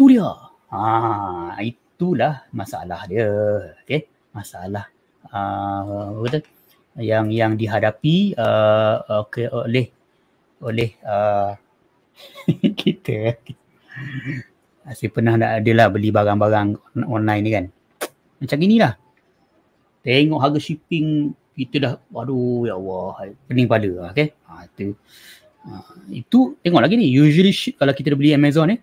Tu dia. Ha, itulah masalah dia. Okay. Masalah. Uh, apa kata? yang yang dihadapi uh, okay, oleh oleh uh, [LAUGHS] kita eh. Asyik pernah nak adalah beli barang-barang online ni kan macam inilah tengok harga shipping kita dah aduh ya Allah pening kepala lah, okey ha itu ha, itu tengok lagi ni usually ship kalau kita dah beli Amazon ni eh,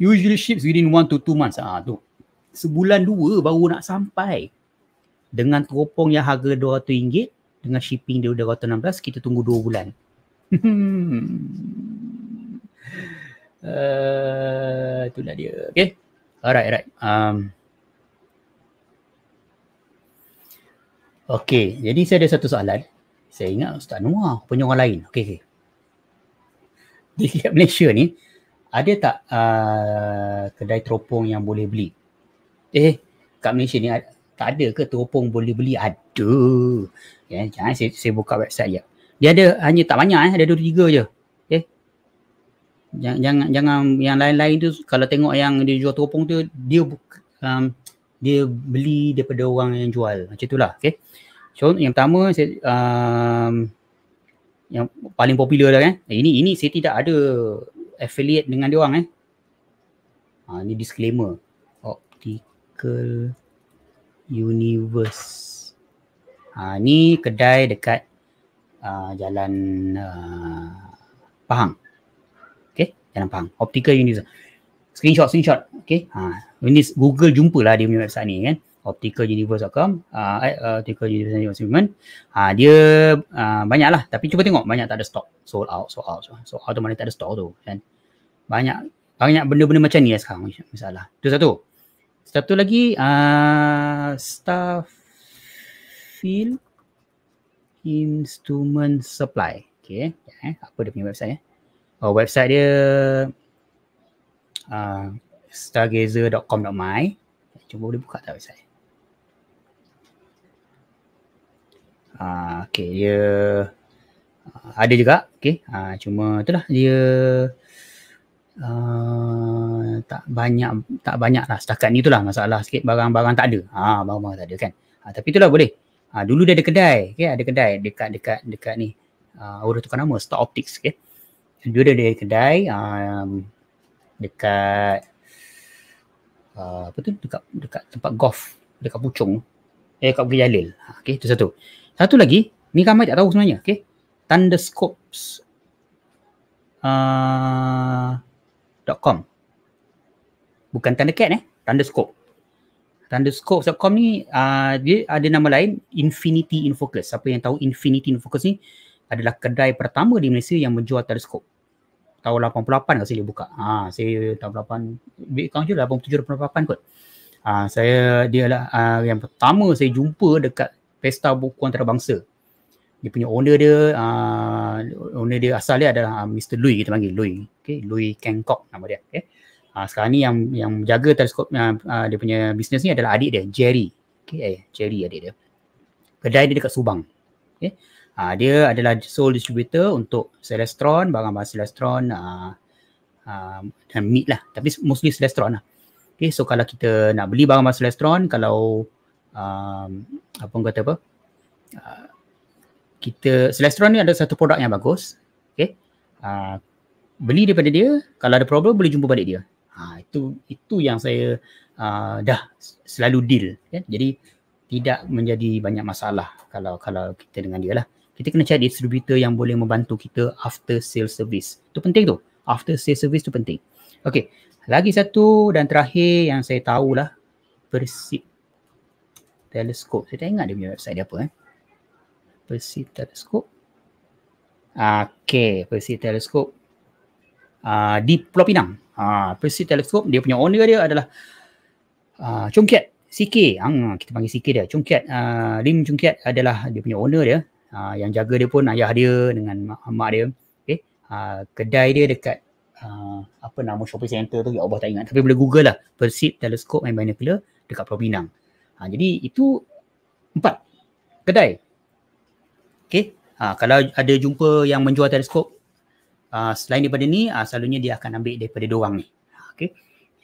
usually ships within 1 to 2 months ha tu sebulan dua baru nak sampai dengan teropong yang harga RM200 dengan shipping dia RM216 kita tunggu 2 bulan. uh, itulah dia. Okay. Alright, alright. Um, okay, jadi saya ada satu soalan. Saya ingat Ustaz Noah punya orang lain. Okay, okay. Di Malaysia ni, ada tak uh, kedai teropong yang boleh beli? Eh, kat Malaysia ni tak ada ke teropong boleh beli? Ada. Ya, okay, saya, saya buka website je. Dia ada hanya tak banyak eh, ada dua tiga je. Okey. Ya. Jangan, jangan jangan yang lain-lain tu kalau tengok yang dia jual teropong tu dia um, dia beli daripada orang yang jual. Macam itulah, okey. So yang pertama saya um, yang paling popular dah kan. Eh. eh. Ini ini saya tidak ada affiliate dengan dia orang eh. Ha, ini disclaimer. Optical Universe. Ha, ni kedai dekat uh, jalan uh, Pahang. Okay, jalan Pahang. Optical Universe. Screenshot, screenshot. Okay, ha, ini Google jumpalah dia punya website ni kan. OpticalUniverse.com ha, uh, OpticalUniverse.com uh, Dia uh, banyak lah Tapi cuba tengok Banyak tak ada stock Sold out Sold out Sold out, sold out tu mana tak ada stock tu kan? Banyak Banyak benda-benda macam ni lah sekarang Misalnya Itu satu satu lagi uh, Starfield Instrument Supply. Okay. eh. Apa dia punya website? Eh? Oh, website dia uh, stargazer.com.my Cuba boleh buka tak website? Uh, okay, dia uh, ada juga. Okay, uh, cuma itulah dia uh, tak banyak tak banyak lah setakat ni lah masalah sikit barang-barang tak ada ha barang-barang tak ada kan ha, tapi itulah boleh ha, dulu dia ada kedai okey ada kedai dekat dekat dekat ni uh, orang tukar nama Star Optics okey dia ada kedai um, dekat uh, apa tu dekat dekat tempat golf dekat Pucung, eh dekat Bukit Jalil ha, okey itu satu satu lagi ni ramai tak tahu sebenarnya okey Thunderscopes ah, tandascope.com. Bukan tanda cat eh, tandascope. Tandascope.com ni uh, dia ada nama lain Infinity in Focus. Siapa yang tahu Infinity in Focus ni adalah kedai pertama di Malaysia yang menjual teleskop. Tahun 88 kalau lah saya buka. Ha, saya tahun 88, big account je lah 87, 88 kot. Ha, saya, dia lah uh, yang pertama saya jumpa dekat Pesta Buku Antarabangsa dia punya owner dia uh, owner dia asal dia adalah uh, ah, Mr. Lui kita panggil Lui okay. Lui Kangkok nama dia okay. Uh, sekarang ni yang yang jaga teleskop uh, uh, dia punya bisnes ni adalah adik dia Jerry okay. eh, Jerry adik dia kedai dia dekat Subang okay. uh, dia adalah sole distributor untuk Celestron barang-barang Celestron uh, uh, dan meat lah tapi mostly Celestron lah okay. so kalau kita nak beli barang-barang Celestron kalau um, apa kata apa uh, kita Celestron ni ada satu produk yang bagus. Okay. Uh, beli daripada dia, kalau ada problem boleh jumpa balik dia. Ha, itu itu yang saya uh, dah selalu deal. Ya. Jadi tidak menjadi banyak masalah kalau kalau kita dengan dia lah. Kita kena cari distributor yang boleh membantu kita after sale service. Itu penting tu. After sale service tu penting. Okay. Lagi satu dan terakhir yang saya tahulah. Persip telescope. Saya tak ingat dia punya website dia apa. Eh. Perceive Telescope. Okay, Perceive Telescope. Uh, di Pulau Pinang. Uh, ah, Perseid Telescope, dia punya owner dia adalah uh, ah, Chung Kiat CK. Ang, kita panggil CK dia. Chung Kiat, uh, Lim Chung Kiat adalah dia punya owner dia. Uh, yang jaga dia pun ayah dia dengan mak, mak dia. Okay. Uh, kedai dia dekat uh, apa nama shopping center tu, ya Allah tak ingat. Tapi boleh google lah. Perseid Telescope and Binocular dekat Pulau Pinang. Uh, jadi itu empat kedai. Okay. Ha, ah, kalau ada jumpa yang menjual teleskop uh, selain daripada ni, uh, selalunya dia akan ambil daripada dorang ni. Okay.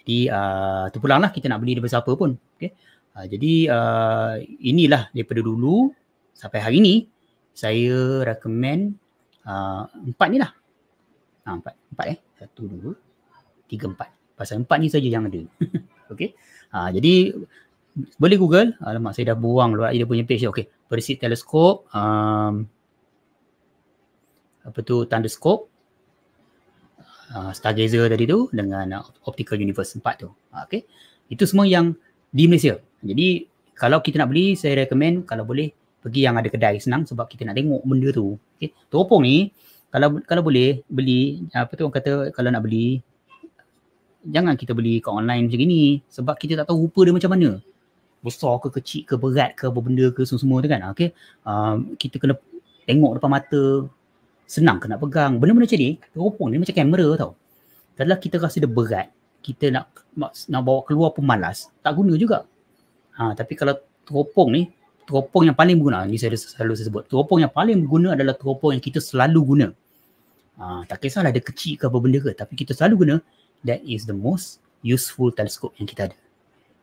Jadi tu terpulang lah kita nak beli daripada siapa pun. Okay. Uh, jadi uh, inilah daripada dulu sampai hari ni saya recommend uh, empat ni lah. Ha, empat. Empat eh. Satu, dua, tiga, empat. Pasal empat ni saja yang ada. [LAUGHS] okay. Uh, jadi boleh google alamak saya dah buang luar dia punya page okey Perseid Telescope um, apa tu Thunderscope uh, Stargazer tadi tu dengan uh, Optical Universe empat tu ah, okey itu semua yang di Malaysia jadi kalau kita nak beli saya recommend kalau boleh pergi yang ada kedai senang sebab kita nak tengok benda tu okey teropong ni kalau kalau boleh beli apa tu orang kata kalau nak beli jangan kita beli kat online macam gini sebab kita tak tahu rupa dia macam mana besar ke kecil ke berat ke apa benda ke semua-semua tu kan ah, Okay, um, ah, kita kena tengok depan mata senang ke nak pegang benda-benda macam ni teropong ni macam kamera tau kalau kita rasa dia berat kita nak nak bawa keluar pun malas tak guna juga ha, tapi kalau teropong ni teropong yang paling berguna ni saya selalu saya sebut teropong yang paling berguna adalah teropong yang kita selalu guna ha, tak kisahlah dia kecil ke apa benda ke tapi kita selalu guna that is the most useful telescope yang kita ada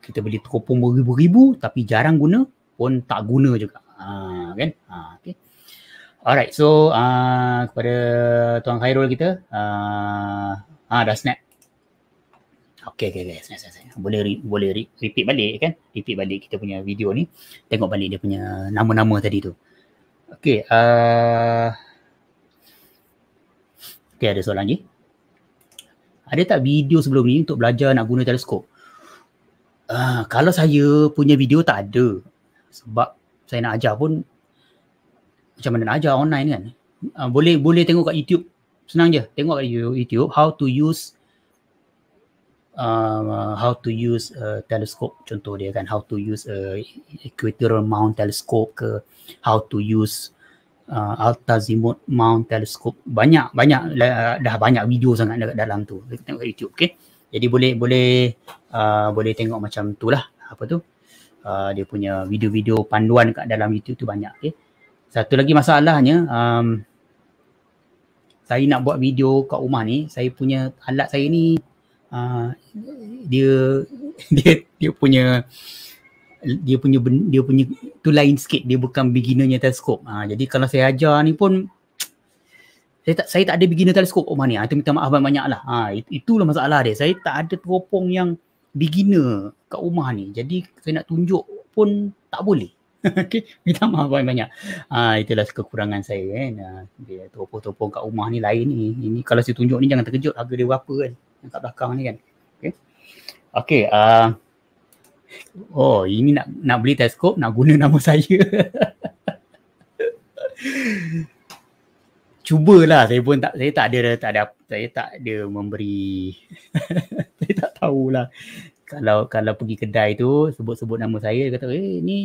kita beli teropong beribu-ribu tapi jarang guna pun tak guna juga. Ha, kan? Ha, okay. Alright, so uh, kepada Tuan Khairul kita. Uh, ha, dah snap. Okay, okay, okay. Snap, snap, snap. Boleh, re, boleh re, repeat balik kan? Repeat balik kita punya video ni. Tengok balik dia punya nama-nama tadi tu. Okay. Uh, okay, ada soalan lagi. Ada tak video sebelum ni untuk belajar nak guna teleskop? uh, kalau saya punya video tak ada sebab saya nak ajar pun macam mana nak ajar online kan uh, boleh boleh tengok kat YouTube senang je tengok kat YouTube how to use Uh, how to use a telescope contoh dia kan how to use a equatorial mount telescope ke how to use uh, altazimuth mount telescope banyak banyak lah, dah, banyak video sangat dekat dalam tu tengok kat YouTube okey jadi boleh boleh uh, boleh tengok macam tu lah apa tu uh, dia punya video-video panduan kat dalam YouTube tu banyak. Okay. Satu lagi masalahnya um, saya nak buat video kat rumah ni saya punya alat saya ni uh, dia [LAUGHS] dia dia punya dia punya dia punya tu lain sikit dia bukan beginner nya teleskop. Uh, jadi kalau saya ajar ni pun saya tak saya tak ada beginner teleskop oh mana ah, itu minta maaf banyak banyaklah ha ah, itulah masalah dia saya tak ada teropong yang beginner kat rumah ni jadi saya nak tunjuk pun tak boleh [LAUGHS] Okay, minta maaf banyak banyak ah, ha itulah kekurangan saya kan ha, dia teropong-teropong kat rumah ni lain ni ini kalau saya tunjuk ni jangan terkejut harga dia berapa kan yang kat belakang ni kan Okay. okey uh, oh ini nak nak beli teleskop nak guna nama [LAUGHS] saya cubalah saya pun tak saya tak ada tak ada saya tak ada memberi [LAUGHS] saya tak tahulah kalau kalau pergi kedai tu sebut-sebut nama saya dia kata eh ni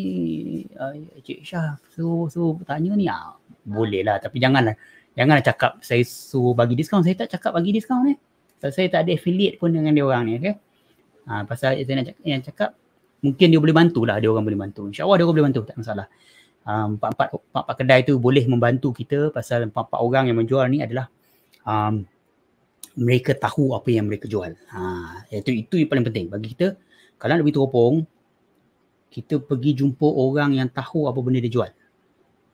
eh, cik Syah suruh so tanya ni ah boleh lah tapi janganlah janganlah cakap saya so bagi diskaun saya tak cakap bagi diskaun ni eh. sebab saya tak ada affiliate pun dengan dia orang ni okey ha, pasal saya nak cakap, yang cakap mungkin dia boleh bantulah dia orang boleh bantu insyaallah dia orang boleh bantu tak masalah Ah, empat-empat um, empat kedai tu boleh membantu kita pasal empat-empat orang yang menjual ni adalah um, mereka tahu apa yang mereka jual. Ha, iaitu itu yang paling penting bagi kita. Kalau nak lebih teropong, kita pergi jumpa orang yang tahu apa benda dia jual.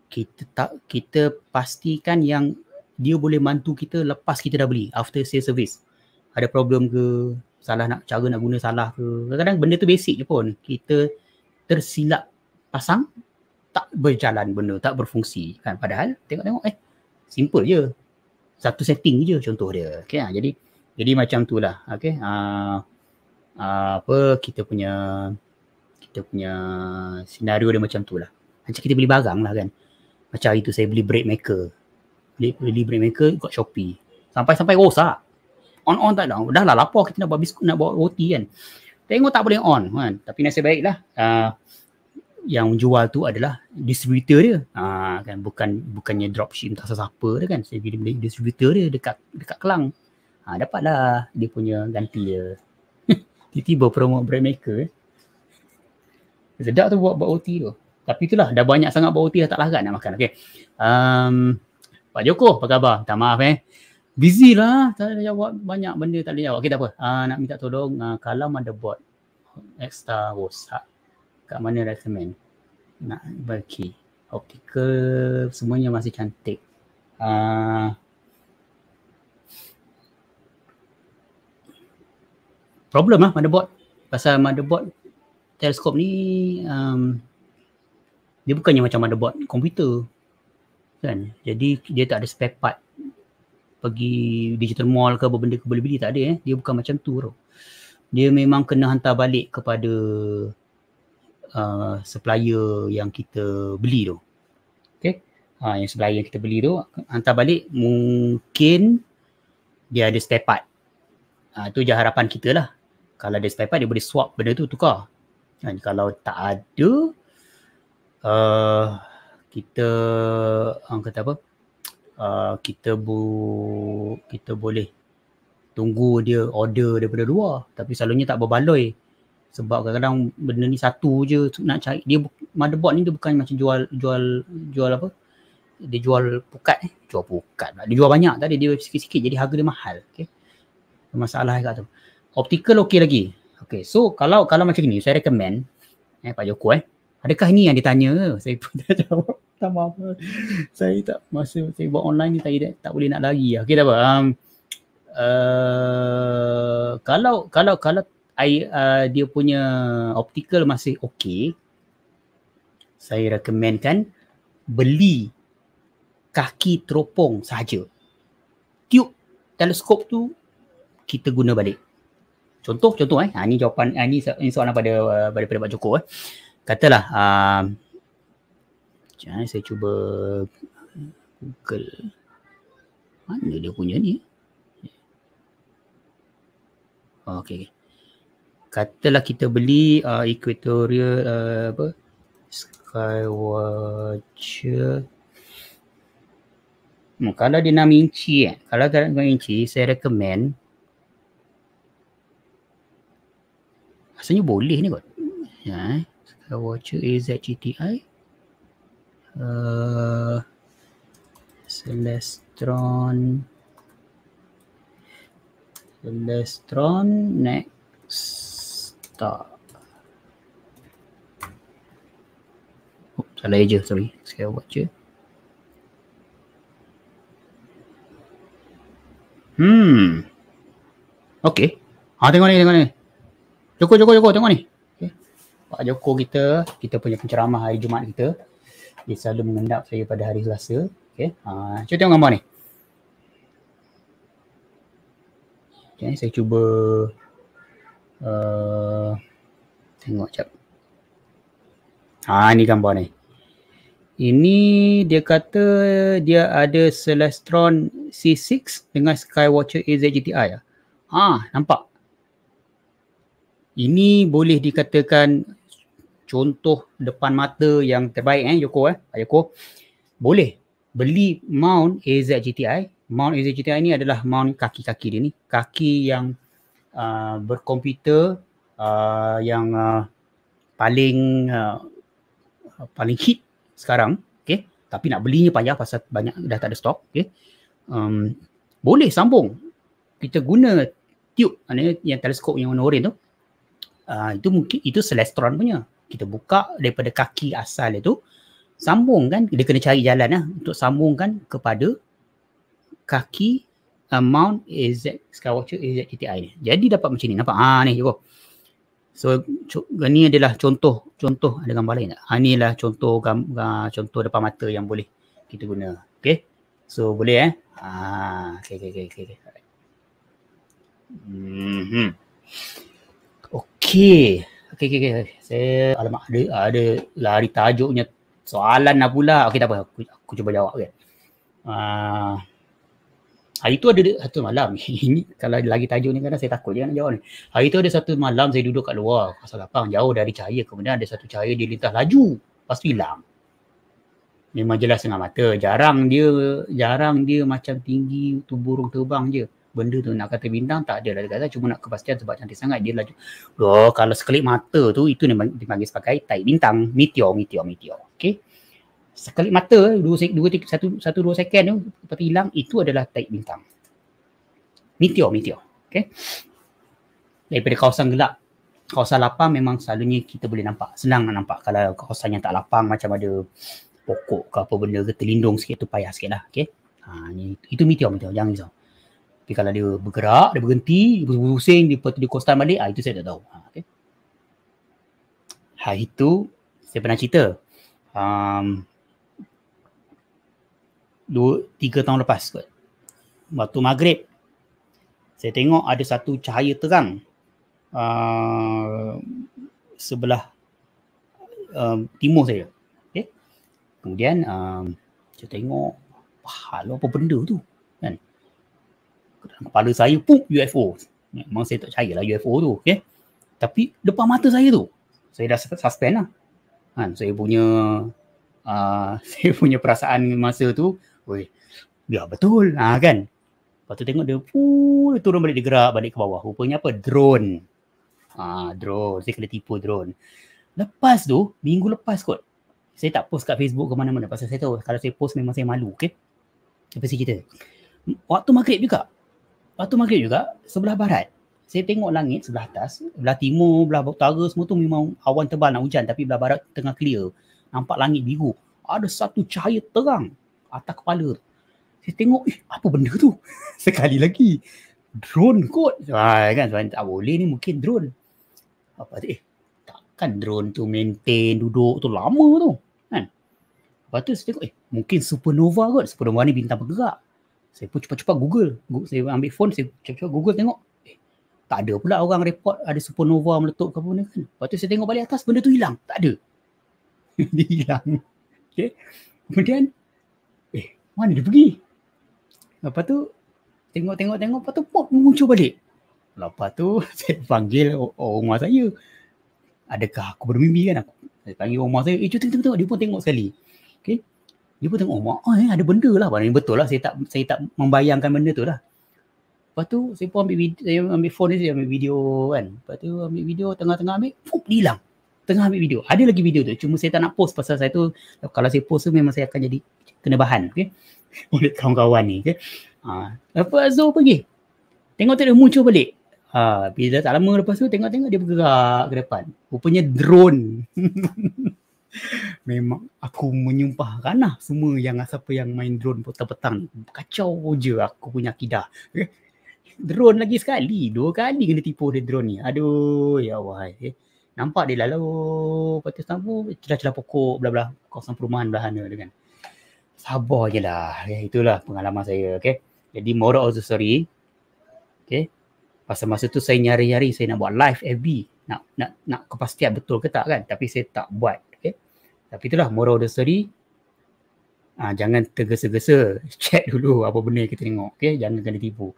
Kita tak kita pastikan yang dia boleh bantu kita lepas kita dah beli after sale service. Ada problem ke, salah nak cara nak guna salah ke. Kadang-kadang benda tu basic je pun. Kita tersilap pasang tak berjalan benda, tak berfungsi kan. Padahal tengok-tengok eh simple je. Satu setting je contoh dia. Okay, ha? jadi jadi macam tu lah. Okay. Uh, uh, apa kita punya kita punya senario dia macam tu lah. Macam kita beli barang lah kan. Macam hari tu saya beli bread maker. Beli, beli bread maker kat Shopee. Sampai-sampai rosak. On-on tak dah, Dah lah lapar kita nak buat biskut, nak buat roti kan. Tengok tak boleh on kan. Tapi nasib baiklah. Uh, yang jual tu adalah distributor dia. Ha, kan bukan bukannya dropship entah siapa dia kan. Saya pilih distributor dia dekat dekat Kelang. Ha, dapatlah dia punya ganti dia. [LAUGHS] Tiba-tiba promo brand maker. Sedap tu buat buat OT tu. Tapi itulah dah banyak sangat buat OT dah tak larat nak makan. Okey. Um, Pak Joko, apa khabar? Tak maaf eh. Busy lah. Tak boleh jawab. Banyak benda tak boleh jawab. Okey tak apa. Uh, nak minta tolong. Uh, kalam ada buat. Extra Wars. Ha kat mana recommend nak bagi optical semuanya masih cantik uh, problem lah motherboard pasal motherboard teleskop ni um, dia bukannya macam motherboard komputer kan jadi dia tak ada spare part pergi digital mall ke apa benda ke boleh beli tak ada eh dia bukan macam tu tau dia memang kena hantar balik kepada uh, supplier yang kita beli tu. Okay. Ha, yang supplier yang kita beli tu hantar balik mungkin dia ada spare part. Ha, tu je harapan kita lah. Kalau ada spare part dia boleh swap benda tu tukar. Ha, kalau tak ada uh, kita orang kata apa? Uh, kita bu kita boleh tunggu dia order daripada luar tapi selalunya tak berbaloi sebab kadang-kadang benda ni satu je nak cari dia motherboard ni dia bukan macam jual jual jual apa dia jual pukat eh jual pukat dia jual banyak tadi dia sikit-sikit jadi harga dia mahal okey masalah dekat tu optical okey lagi okey so kalau kalau macam ni saya recommend eh Pak Joko eh adakah ini yang ditanya [LAUGHS] saya pun tak jawab tak apa saya tak masa saya buat online ni saya tak, tak boleh nak lagi okey tak apa um, uh, kalau kalau kalau I, uh, dia punya optical masih okey. saya rekomenkan beli kaki teropong saja. tiup teleskop tu kita guna balik contoh contoh eh ha, ni jawapan ha, ni, soalan pada uh, pada pada Pak Joko eh katalah uh, saya cuba Google mana dia punya ni Okey katalah kita beli uh, equatorial uh, apa skywatcher hmm, kalau dia 6 inci eh kalau dia 6 inci saya recommend rasanya boleh ni kot ya eh. skywatcher AZ uh, Celestron Celestron next tak. Oh, salah je, sorry. Saya buat je. Hmm. Okey. Ha tengok ni, tengok ni. Joko, Joko, Joko, tengok ni. Okay. Pak Joko kita, kita punya penceramah hari Jumaat kita. Dia selalu mengendap saya pada hari Selasa. Okey. Ha, cuba tengok gambar ni. Okay, saya cuba Eh, tengok jap. Ha ni gambar ni. Ini dia kata dia ada Celestron C6 dengan Skywatcher AZGTI ah. Ha nampak. Ini boleh dikatakan contoh depan mata yang terbaik eh Yoko eh. Pak Yoko. Boleh beli mount AZGTI. Mount AZGTI ni adalah mount kaki-kaki dia ni. Kaki yang uh, berkomputer uh, yang uh, paling uh, paling hit sekarang okay tapi nak belinya payah pasal banyak dah tak ada stok okay um, boleh sambung kita guna tube ni yang teleskop yang warna oren tu uh, itu mungkin itu celestron punya kita buka daripada kaki asal itu sambung kan dia kena cari jalanlah untuk sambungkan kepada kaki amount AZ Skywatcher AZ TTI ni. Jadi dapat macam ni. Nampak? Ha ni cukup. So co- ni adalah contoh contoh ada gambar lain tak? Ha ni lah contoh gam, contoh depan mata yang boleh kita guna. Okay. So boleh eh? Ha okay okay okay okay. Mm-hmm. Okay. Okay, okay, okay. Saya alamak ada, ada lari tajuknya soalan lah pula. Okay, tak apa. Aku, aku cuba jawab. Okay. Uh, Hari tu ada satu malam [LAUGHS] ini kalau lagi tajuk ni kadang saya takut dia nak jawab ni. Hari tu ada satu malam saya duduk kat luar kawasan lapang jauh dari cahaya kemudian ada satu cahaya dia lintas laju lepas tu hilang. Memang jelas dengan mata. Jarang dia jarang dia macam tinggi tu burung terbang je. Benda tu nak kata bintang tak ada lah dekat sana. Cuma nak kepastian sebab cantik sangat dia laju. Oh, kalau sekelip mata tu itu dipanggil sebagai tai bintang. Meteor, meteor, meteor. Okay sekelip mata dua, dua, tiga, satu, satu dua second tu tapi hilang itu adalah taik bintang meteor meteor okey daripada kawasan gelap kawasan lapang memang selalunya kita boleh nampak senang nak nampak kalau kawasan yang tak lapang macam ada pokok ke apa benda ke terlindung sikit tu payah sikit lah okey ha, ni, itu meteor meteor jangan risau tapi kalau dia bergerak dia berhenti dia berpusing dia pergi kostan balik ah itu saya tak tahu ha, okey ha, itu saya pernah cerita um, dua, tiga tahun lepas kot. Waktu maghrib, saya tengok ada satu cahaya terang uh, sebelah uh, timur saya. Okay. Eh, kemudian uh, saya tengok, wah lu apa benda tu? Kan? kepala saya, pun UFO. Memang saya tak cahaya lah UFO tu. Okay. Eh? Tapi depan mata saya tu, saya dah suspend lah. Kan? Saya punya uh, [LAUGHS] saya punya perasaan masa tu, Oi. Ya betul. Ah ha, kan. Lepas tu tengok dia pun turun balik dia gerak balik ke bawah. Rupanya apa? Drone. Ah ha, drone. Saya kena tipu drone. Lepas tu, minggu lepas kot. Saya tak post kat Facebook ke mana-mana. Pasal saya tahu kalau saya post memang saya malu. Okay? Apa sih kita? Waktu maghrib juga. Waktu maghrib juga, sebelah barat. Saya tengok langit sebelah atas. Belah timur, belah utara semua tu memang awan tebal nak hujan. Tapi belah barat tengah clear. Nampak langit biru. Ada satu cahaya terang atas kepala tu. Saya tengok, eh, apa benda tu? [LAUGHS] Sekali lagi. Drone kot. Ah, kan, sebab tak boleh ni mungkin drone. Apa tu? Eh, takkan drone tu maintain duduk tu lama tu. Kan? Lepas tu saya tengok, eh, mungkin supernova kot. Supernova ni bintang bergerak. Saya pun cepat-cepat Google. Saya ambil phone, saya cepat-cepat Google tengok. Eh, tak ada pula orang report ada supernova meletup ke apa kan. Lepas tu saya tengok balik atas, benda tu hilang. Tak ada. [LAUGHS] Dia hilang. Okay. Kemudian, mana dia pergi? Lepas tu tengok-tengok-tengok lepas tu pop muncul balik. Lepas tu [LAUGHS] saya panggil orang rumah saya. Adakah aku bermimpi kan aku? Saya panggil orang rumah saya, eh tengok tengok dia pun tengok sekali. okay? Dia pun tengok, oh, oh eh, ada benda lah. Benda betul lah, saya tak saya tak membayangkan benda tu lah. Lepas tu saya pun ambil video, saya ambil phone ni saya ambil video kan. Lepas tu ambil video tengah-tengah ambil, pop hilang. Tengah ambil video. Ada lagi video tu. Cuma saya tak nak post pasal saya tu kalau saya post tu memang saya akan jadi kena bahan okey oleh kawan-kawan ni okey apa ah, ha. pergi tengok tak dia muncul balik ha bila tak lama lepas tu tengok-tengok dia bergerak ke depan rupanya drone [LAUGHS] memang aku menyumpah ranah semua yang siapa yang main drone petang-petang kacau je aku punya akidah okay. drone lagi sekali dua kali kena tipu dia drone ni aduh ya Allah okay. nampak dia lalu patut sambung celah-celah pokok bla bla kawasan perumahan belahan dia kan sabar je lah. Eh, itulah pengalaman saya. Okay. Jadi moral of the story. Okay. Pasal masa tu saya nyari-nyari saya nak buat live FB. Nak, nak, nak kepastian betul ke tak kan. Tapi saya tak buat. Okay. Tapi itulah moral of the story. Ha, jangan tergesa-gesa. [LAUGHS] Check dulu apa benda yang kita tengok. Okay. Jangan kena tipu.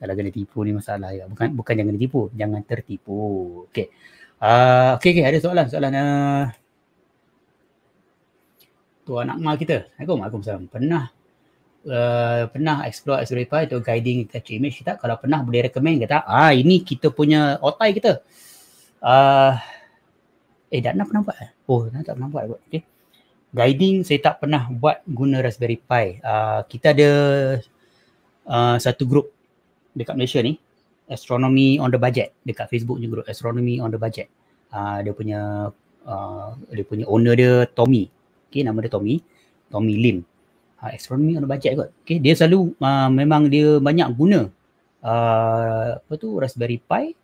Kalau kena tipu ni masalah. Ya. Bukan, bukan jangan tipu. Jangan tertipu. Okay. Uh, ah, okay, okay. Ada soalan. Soalan. Uh, Tuan Anak Mal kita. Assalamualaikum. Waalaikumsalam. Pernah uh, pernah explore Azure Repair untuk guiding kita image kita. Kalau pernah boleh recommend ke Ah, ini kita punya otai kita. Uh, eh, Dana pernah buat? Oh, Dana tak pernah buat. Okay. Guiding saya tak pernah buat guna Raspberry Pi. Uh, kita ada uh, satu grup dekat Malaysia ni. Astronomy on the Budget. Dekat Facebook ni grup Astronomy on the Budget. Uh, dia punya uh, dia punya owner dia Tommy. Okay, nama dia Tommy. Tommy Lim. Uh, astronomy on budget kot. Okay, dia selalu uh, memang dia banyak guna uh, apa tu Raspberry Pi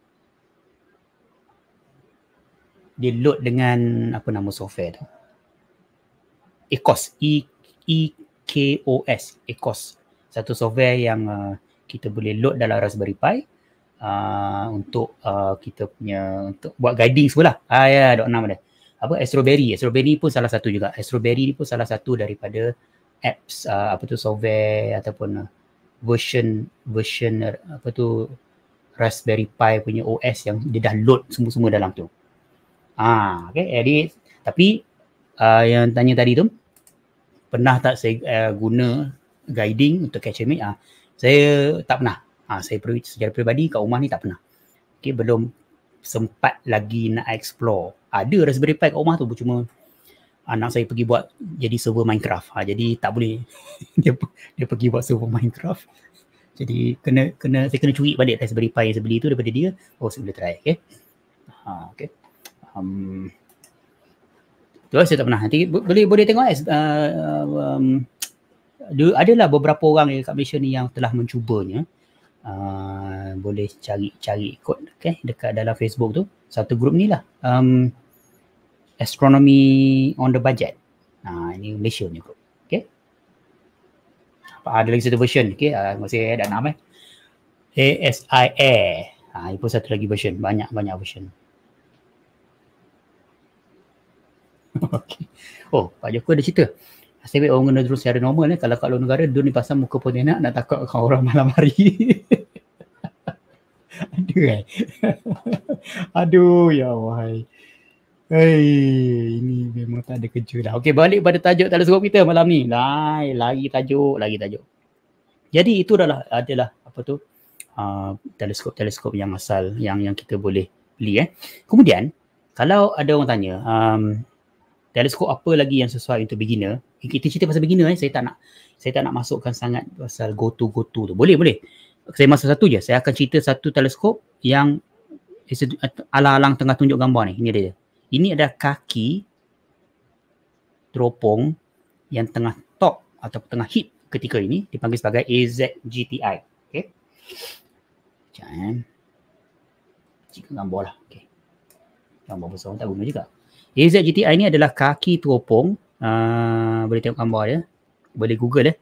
dia load dengan apa nama software tu. Ecos. E E K O S. Ecos. Satu software yang uh, kita boleh load dalam Raspberry Pi uh, untuk uh, kita punya untuk buat guiding semua lah. Ah ya, yeah, dok nama dia apa Astroberry. Astroberry pun salah satu juga. Astroberry ni pun salah satu daripada apps uh, apa tu software ataupun uh, version version uh, apa tu Raspberry Pi punya OS yang dia dah load semua-semua dalam tu. Ah, okay. Jadi tapi uh, yang tanya tadi tu pernah tak saya uh, guna guiding untuk catch me? Ah, saya tak pernah. Ah, saya secara peribadi kat rumah ni tak pernah. Okay, belum sempat lagi nak explore. Ada Raspberry Pi kat rumah tu cuma anak saya pergi buat jadi server Minecraft. Ha, jadi tak boleh [LAUGHS] dia dia pergi buat server Minecraft. Jadi kena kena saya kena curi balik Raspberry Pi yang saya beli tu daripada dia. Oh saya boleh try okey. Ha okey. Um Tuh, saya tak pernah. Nanti boleh boleh tengok eh. Uh, um, ada lah beberapa orang dekat Malaysia ni yang telah mencubanya uh, boleh cari-cari ikut, okay, dekat dalam Facebook tu. Satu grup ni lah. Um, Astronomy on the Budget. Uh, ini Malaysia punya grup. Okay. Ada lagi satu version. Okay. Uh, ah, masih ada nama eh. ASIA. Ha, uh, ini pun satu lagi version. Banyak-banyak version. [LAUGHS] okay. Oh, Pak Joko ada cerita. Asyik orang kena drone secara normal ni. Eh. Kalau kat luar negara, drone ni pasang muka pun enak. Nak takut kau orang malam hari. [LAUGHS] Aduh eh. [LAUGHS] Aduh ya wahai. Hei, ini memang tak ada kerja dah. Okey, balik pada tajuk tak ada suruh kita malam ni. Lai, lagi tajuk, lagi tajuk. Jadi itu adalah adalah apa tu? Ah, teleskop-teleskop uh, yang asal yang yang kita boleh beli eh. Kemudian kalau ada orang tanya um, teleskop apa lagi yang sesuai untuk beginner kita cerita pasal beginner eh, saya tak nak saya tak nak masukkan sangat pasal go to go to tu. Boleh, boleh. Saya masuk satu je. Saya akan cerita satu teleskop yang alang-alang tengah tunjuk gambar ni. Ini dia. Ini ada kaki teropong yang tengah top atau tengah hit ketika ini dipanggil sebagai AZGTI. Okay. Jangan, eh. Cik gambar lah. Okay. Gambar besar tak guna juga. AZGTI ni adalah kaki teropong Uh, boleh tengok gambar dia. Boleh Google eh.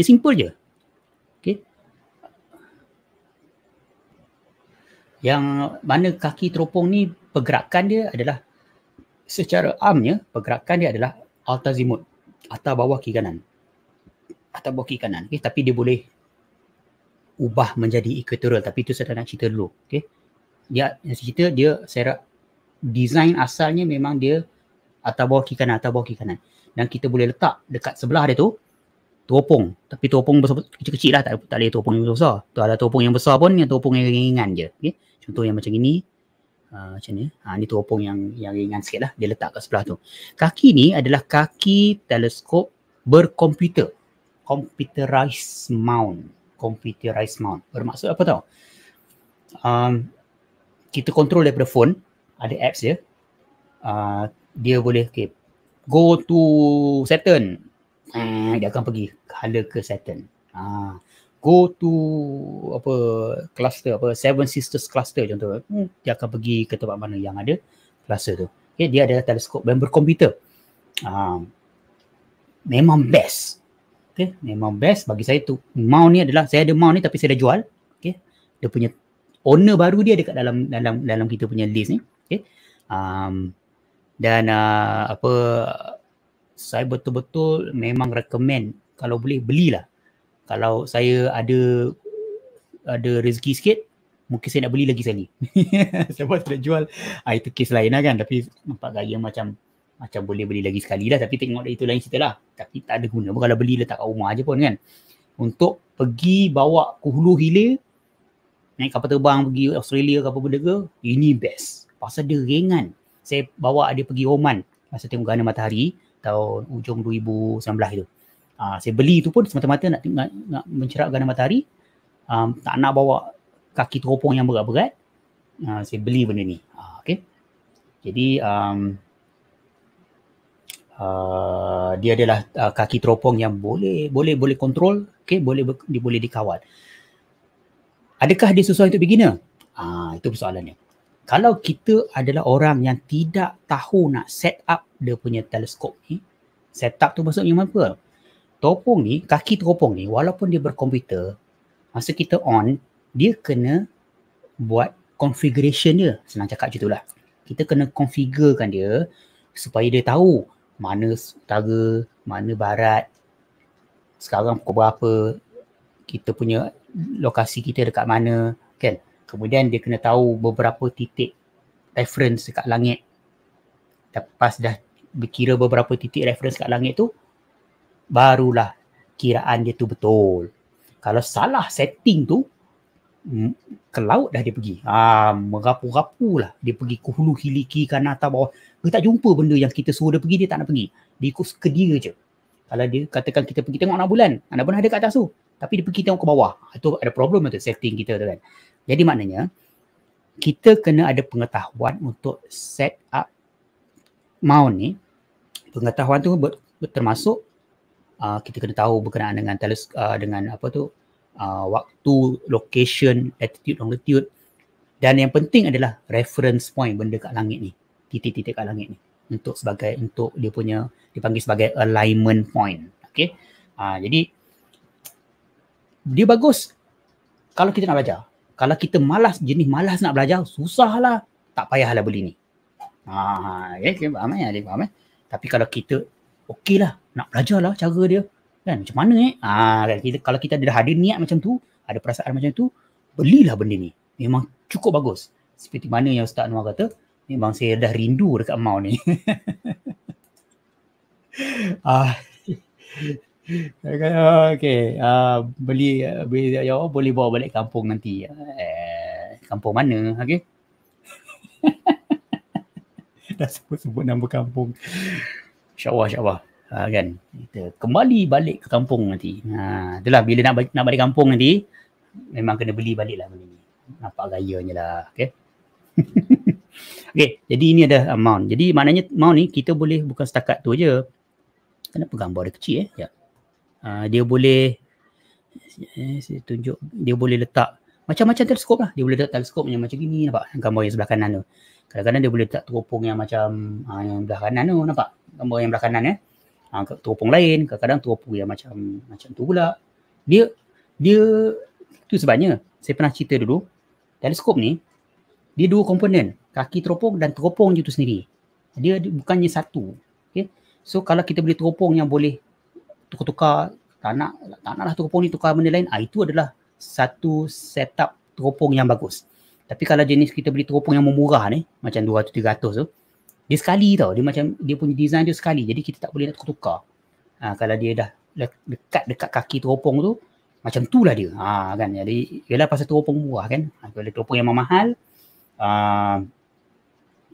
Dia simple je. Okay. Yang mana kaki teropong ni pergerakan dia adalah secara amnya pergerakan dia adalah alta zimut atau bawah kiri kanan. Atau bawah kiri kanan. Okay. Tapi dia boleh ubah menjadi equatorial. Tapi itu saya nak cerita dulu. Okay. Dia, saya cerita dia saya rasa design asalnya memang dia atas bawah kiri kanan atas bawah kiri kanan dan kita boleh letak dekat sebelah dia tu teropong tapi teropong besar kecil-kecil lah tak, tak boleh teropong yang besar tu ada teropong yang besar pun yang teropong yang ringan je okay? contoh yang macam ini uh, macam ni ha, ni teropong yang yang ringan sikit lah dia letak kat sebelah tu kaki ni adalah kaki teleskop berkomputer computerized mount computerized mount bermaksud apa tau um, kita kontrol daripada phone ada apps dia uh, dia boleh okay, go to Saturn. Eh, dia akan pergi kala ke Saturn. Ha. Go to apa cluster apa Seven Sisters cluster contoh. Hmm, dia akan pergi ke tempat mana yang ada cluster tu. Okay, dia adalah teleskop dan berkomputer. Ha. Ah, memang best. Okay, memang best bagi saya tu. Mount ni adalah saya ada mount ni tapi saya dah jual. Okay, dia punya owner baru dia dekat dalam dalam dalam kita punya list ni. Okay. Um, dan uh, apa saya betul-betul memang recommend kalau boleh belilah kalau saya ada ada rezeki sikit mungkin saya nak beli lagi sekali [LAUGHS] sebab saya nak jual ah, itu kes lain lah kan tapi nampak gaya macam macam boleh beli lagi sekali lah tapi tengok itu lain cerita lah tapi tak ada guna kalau beli letak kat rumah aje pun kan untuk pergi bawa ke hulu hilir naik kapal terbang pergi Australia ke apa benda ke ini best pasal dia ringan saya bawa dia pergi Oman masa tengok gerhana matahari tahun ujung 2019 itu. Uh, saya beli itu pun semata-mata nak, nak, nak mencerap gerhana matahari. Um, tak nak bawa kaki teropong yang berat-berat. Uh, saya beli benda ni. Uh, okay. Jadi um, uh, dia adalah uh, kaki teropong yang boleh boleh boleh kontrol, okay, boleh boleh dikawal. Adakah dia sesuai untuk beginner? Ah, uh, itu persoalannya kalau kita adalah orang yang tidak tahu nak set up dia punya teleskop ni, set up tu maksudnya apa? Teropong ni, kaki teropong ni, walaupun dia berkomputer, masa kita on, dia kena buat configuration dia. Senang cakap macam itulah. Kita kena configurekan dia supaya dia tahu mana utara, mana barat, sekarang pukul berapa, kita punya lokasi kita dekat mana, kan? Okay. Kemudian dia kena tahu beberapa titik reference dekat langit. Lepas dah berkira beberapa titik reference dekat langit tu, barulah kiraan dia tu betul. Kalau salah setting tu, ke laut dah dia pergi. Ah, ha, merapu-rapu lah. Dia pergi ke hulu hili kiri kanan atas bawah. Dia tak jumpa benda yang kita suruh dia pergi, dia tak nak pergi. Dia ikut sekedia je kalau dia katakan kita pergi tengok anak bulan, anak bulan ada kat atas tu. Tapi dia pergi tengok ke bawah. Itu ah, ada problem untuk setting kita tu kan. Jadi maknanya, kita kena ada pengetahuan untuk set up mount ni. Pengetahuan tu ber, ber, termasuk uh, kita kena tahu berkenaan dengan teles, uh, dengan apa tu, uh, waktu, location, latitude, longitude. Dan yang penting adalah reference point benda kat langit ni. Titik-titik kat langit ni untuk sebagai untuk dia punya dipanggil sebagai alignment point. Okey, Ha, jadi dia bagus kalau kita nak belajar. Kalau kita malas, jenis malas nak belajar, susahlah. Tak payahlah beli ni. Ha, ya, okay, faham ya? Adik Faham, eh? Tapi kalau kita okeylah, nak belajar lah cara dia. Kan? Macam mana eh? Ha, kita, kalau kita dah hadir niat macam tu, ada perasaan macam tu, belilah benda ni. Memang cukup bagus. Seperti mana yang Ustaz Anwar kata, Memang saya dah rindu dekat Mau ni. [LAUGHS] ah. [LAUGHS] okay, okay. Uh, beli beli ya boleh bawa balik kampung nanti. Eh, kampung mana? Okay. [LAUGHS] dah sebut-sebut nama kampung. Insya-Allah, insya Ha, ah, kan kita kembali balik ke kampung nanti. Ha itulah bila nak balik, nak balik kampung nanti memang kena beli baliklah benda ni. Nampak gayanya lah, okey. Okay, jadi ini ada amount. Uh, jadi maknanya amount ni kita boleh bukan setakat tu aja. Kenapa gambar dia kecil eh? Ya. Uh, dia boleh eh, tunjuk dia boleh letak macam-macam teleskop lah. Dia boleh letak teleskop yang macam gini nampak gambar yang sebelah kanan tu. Kadang-kadang dia boleh letak teropong yang macam uh, yang sebelah kanan tu nampak gambar yang sebelah kanan eh. Uh, teropong lain, kadang-kadang teropong yang macam macam tu pula. Dia dia tu sebabnya saya pernah cerita dulu teleskop ni dia dua komponen kaki teropong dan teropong itu sendiri. Dia, bukannya satu. Okay. So kalau kita beli teropong yang boleh tukar-tukar, tak nak, tak nak teropong ni tukar benda lain, ah, itu adalah satu setup teropong yang bagus. Tapi kalau jenis kita beli teropong yang murah ni, macam 200-300 tu, dia sekali tau. Dia macam, dia punya design dia sekali. Jadi kita tak boleh nak tukar-tukar. Ha, kalau dia dah dekat-dekat kaki teropong tu, macam tu lah dia. Ha, kan? Jadi, ialah pasal teropong murah kan. Ah, kalau teropong yang mahal, uh,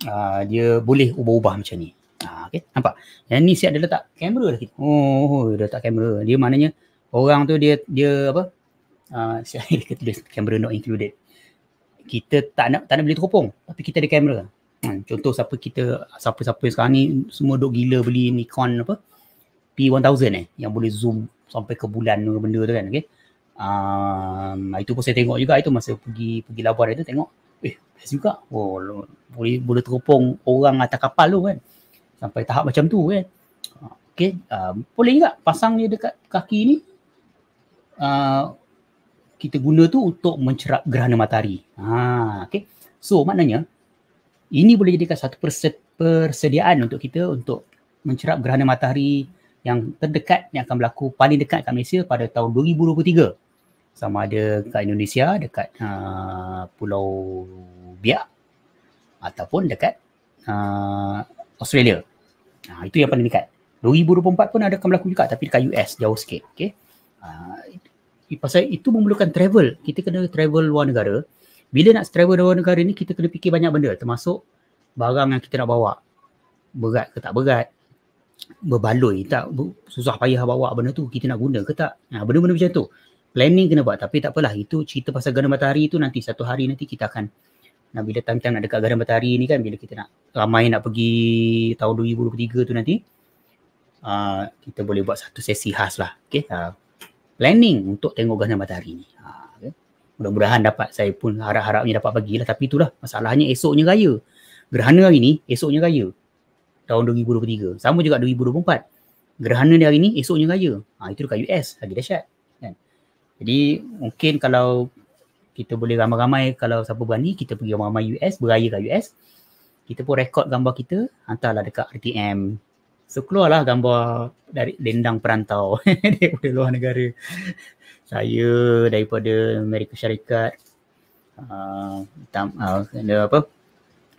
uh, dia boleh ubah-ubah macam ni. Ha, ah, okay. Nampak? Yang ni siap dia letak kamera dah kita. Oh, oh, dia letak kamera. Dia maknanya orang tu dia dia apa? Uh, ah, siap [LAUGHS] dia tulis kamera not included. Kita tak nak tak nak beli teropong tapi kita ada kamera. Hmm, contoh siapa kita siapa-siapa sekarang ni semua dok gila beli Nikon apa? P1000 eh yang boleh zoom sampai ke bulan ke benda tu kan okey. Um, itu pun saya tengok juga itu masa pergi pergi labuan itu tengok best juga oh boleh boleh terhubung orang atas kapal tu kan sampai tahap macam tu kan okey uh, boleh juga pasang dia dekat kaki ni uh, kita guna tu untuk mencerap gerhana matahari ha okey so maknanya ini boleh jadikan satu persediaan untuk kita untuk mencerap gerhana matahari yang terdekat yang akan berlaku paling dekat kat Malaysia pada tahun 2023 sama ada dekat Indonesia dekat uh, Pulau Biak ataupun dekat uh, Australia. Nah, itu yang paling dekat. 2024 pun ada akan berlaku juga tapi dekat US jauh sikit. Okay. Uh, ah, pasal itu memerlukan travel. Kita kena travel luar negara. Bila nak travel luar negara ni kita kena fikir banyak benda termasuk barang yang kita nak bawa. Berat ke tak berat. Berbaloi tak susah payah bawa benda tu kita nak guna ke tak. Nah, benda-benda macam tu planning kena buat tapi tak apalah itu cerita pasal gerhana matahari tu nanti satu hari nanti kita akan nah bila time time nak dekat gerhana matahari ni kan bila kita nak ramai nak pergi tahun 2023 tu nanti uh, kita boleh buat satu sesi khas lah okay uh, ah, planning untuk tengok gerhana matahari ni uh, ah, okay. mudah-mudahan dapat saya pun harap-harapnya dapat pagilah tapi itulah masalahnya esoknya raya gerhana hari ni esoknya raya tahun 2023 sama juga 2024 gerhana dia hari ni esoknya raya ha, itu dekat US lagi dahsyat jadi mungkin kalau kita boleh ramai-ramai kalau siapa berani kita pergi ramai-ramai US, beraya kat US. Kita pun rekod gambar kita, hantarlah dekat RTM. So keluarlah gambar dari lendang perantau [LAUGHS] daripada luar negara. Saya daripada Amerika Syarikat. Uh, tam, uh, ada apa?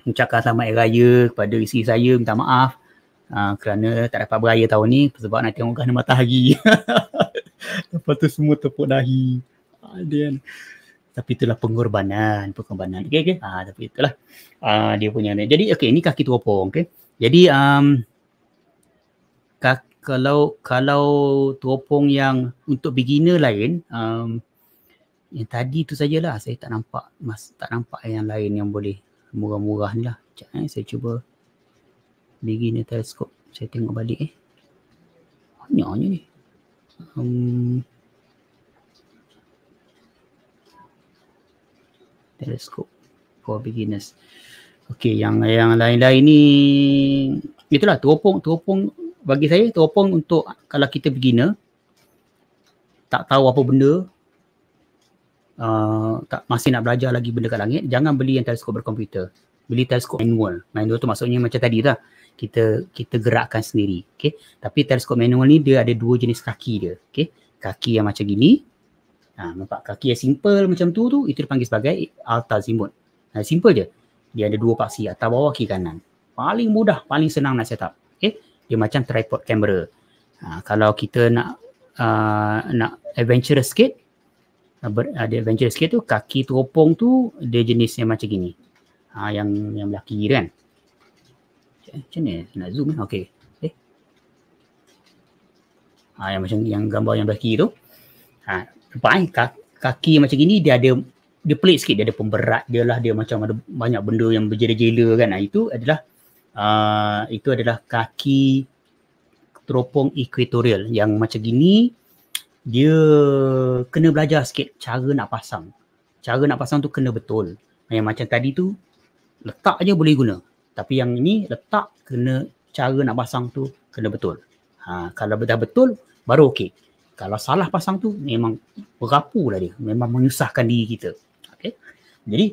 Ucapkan selamat hari raya kepada isteri saya, minta maaf. Uh, kerana tak dapat beraya tahun ni sebab nak tengok gerhana matahari. [LAUGHS] Lepas tu semua tepuk dahi. Ah, kan. Tapi itulah pengorbanan, pengorbanan. Okey okey. Ah tapi itulah. Ah dia punya ni. Jadi okey ini kaki teropong Okay. Jadi um kalau kalau teropong yang untuk beginner lain um yang tadi tu sajalah saya tak nampak mas tak nampak yang lain yang boleh murah-murah ni lah. Sekejap eh saya cuba beginner telescope. Saya tengok balik eh. Banyaknya ni. Um, teleskop for beginners. Okey, yang yang lain-lain ni itulah teropong teropong bagi saya teropong untuk kalau kita beginner tak tahu apa benda uh, tak masih nak belajar lagi benda kat langit jangan beli yang teleskop berkomputer beli teleskop manual manual tu maksudnya macam tadi lah kita kita gerakkan sendiri. Okay. Tapi teleskop manual ni dia ada dua jenis kaki dia. Okay. Kaki yang macam gini. Ha, nampak kaki yang simple macam tu tu itu dipanggil sebagai alta zimut. Ha, simple je. Dia ada dua paksi atas bawah kiri kanan. Paling mudah, paling senang nak setup. Okay. Dia macam tripod kamera. Ha, kalau kita nak uh, nak adventurous sikit, ha, ber, ada ha, adventurous sikit tu, kaki teropong tu dia jenisnya macam gini. Ha, yang yang belakang kiri kan macam ni nak zoom eh okey okey ha yang macam yang gambar yang belah kiri tu ha nampak eh kaki macam gini dia ada dia pelik sikit dia ada pemberat dia lah dia macam ada banyak benda yang berjela-jela kan ha, itu adalah uh, itu adalah kaki teropong equatorial yang macam gini dia kena belajar sikit cara nak pasang cara nak pasang tu kena betul yang macam tadi tu letak aja boleh guna tapi yang ini letak kena cara nak pasang tu kena betul. Ha, kalau dah betul, baru okey. Kalau salah pasang tu, memang berapu lah dia. Memang menyusahkan diri kita. Okay. Jadi,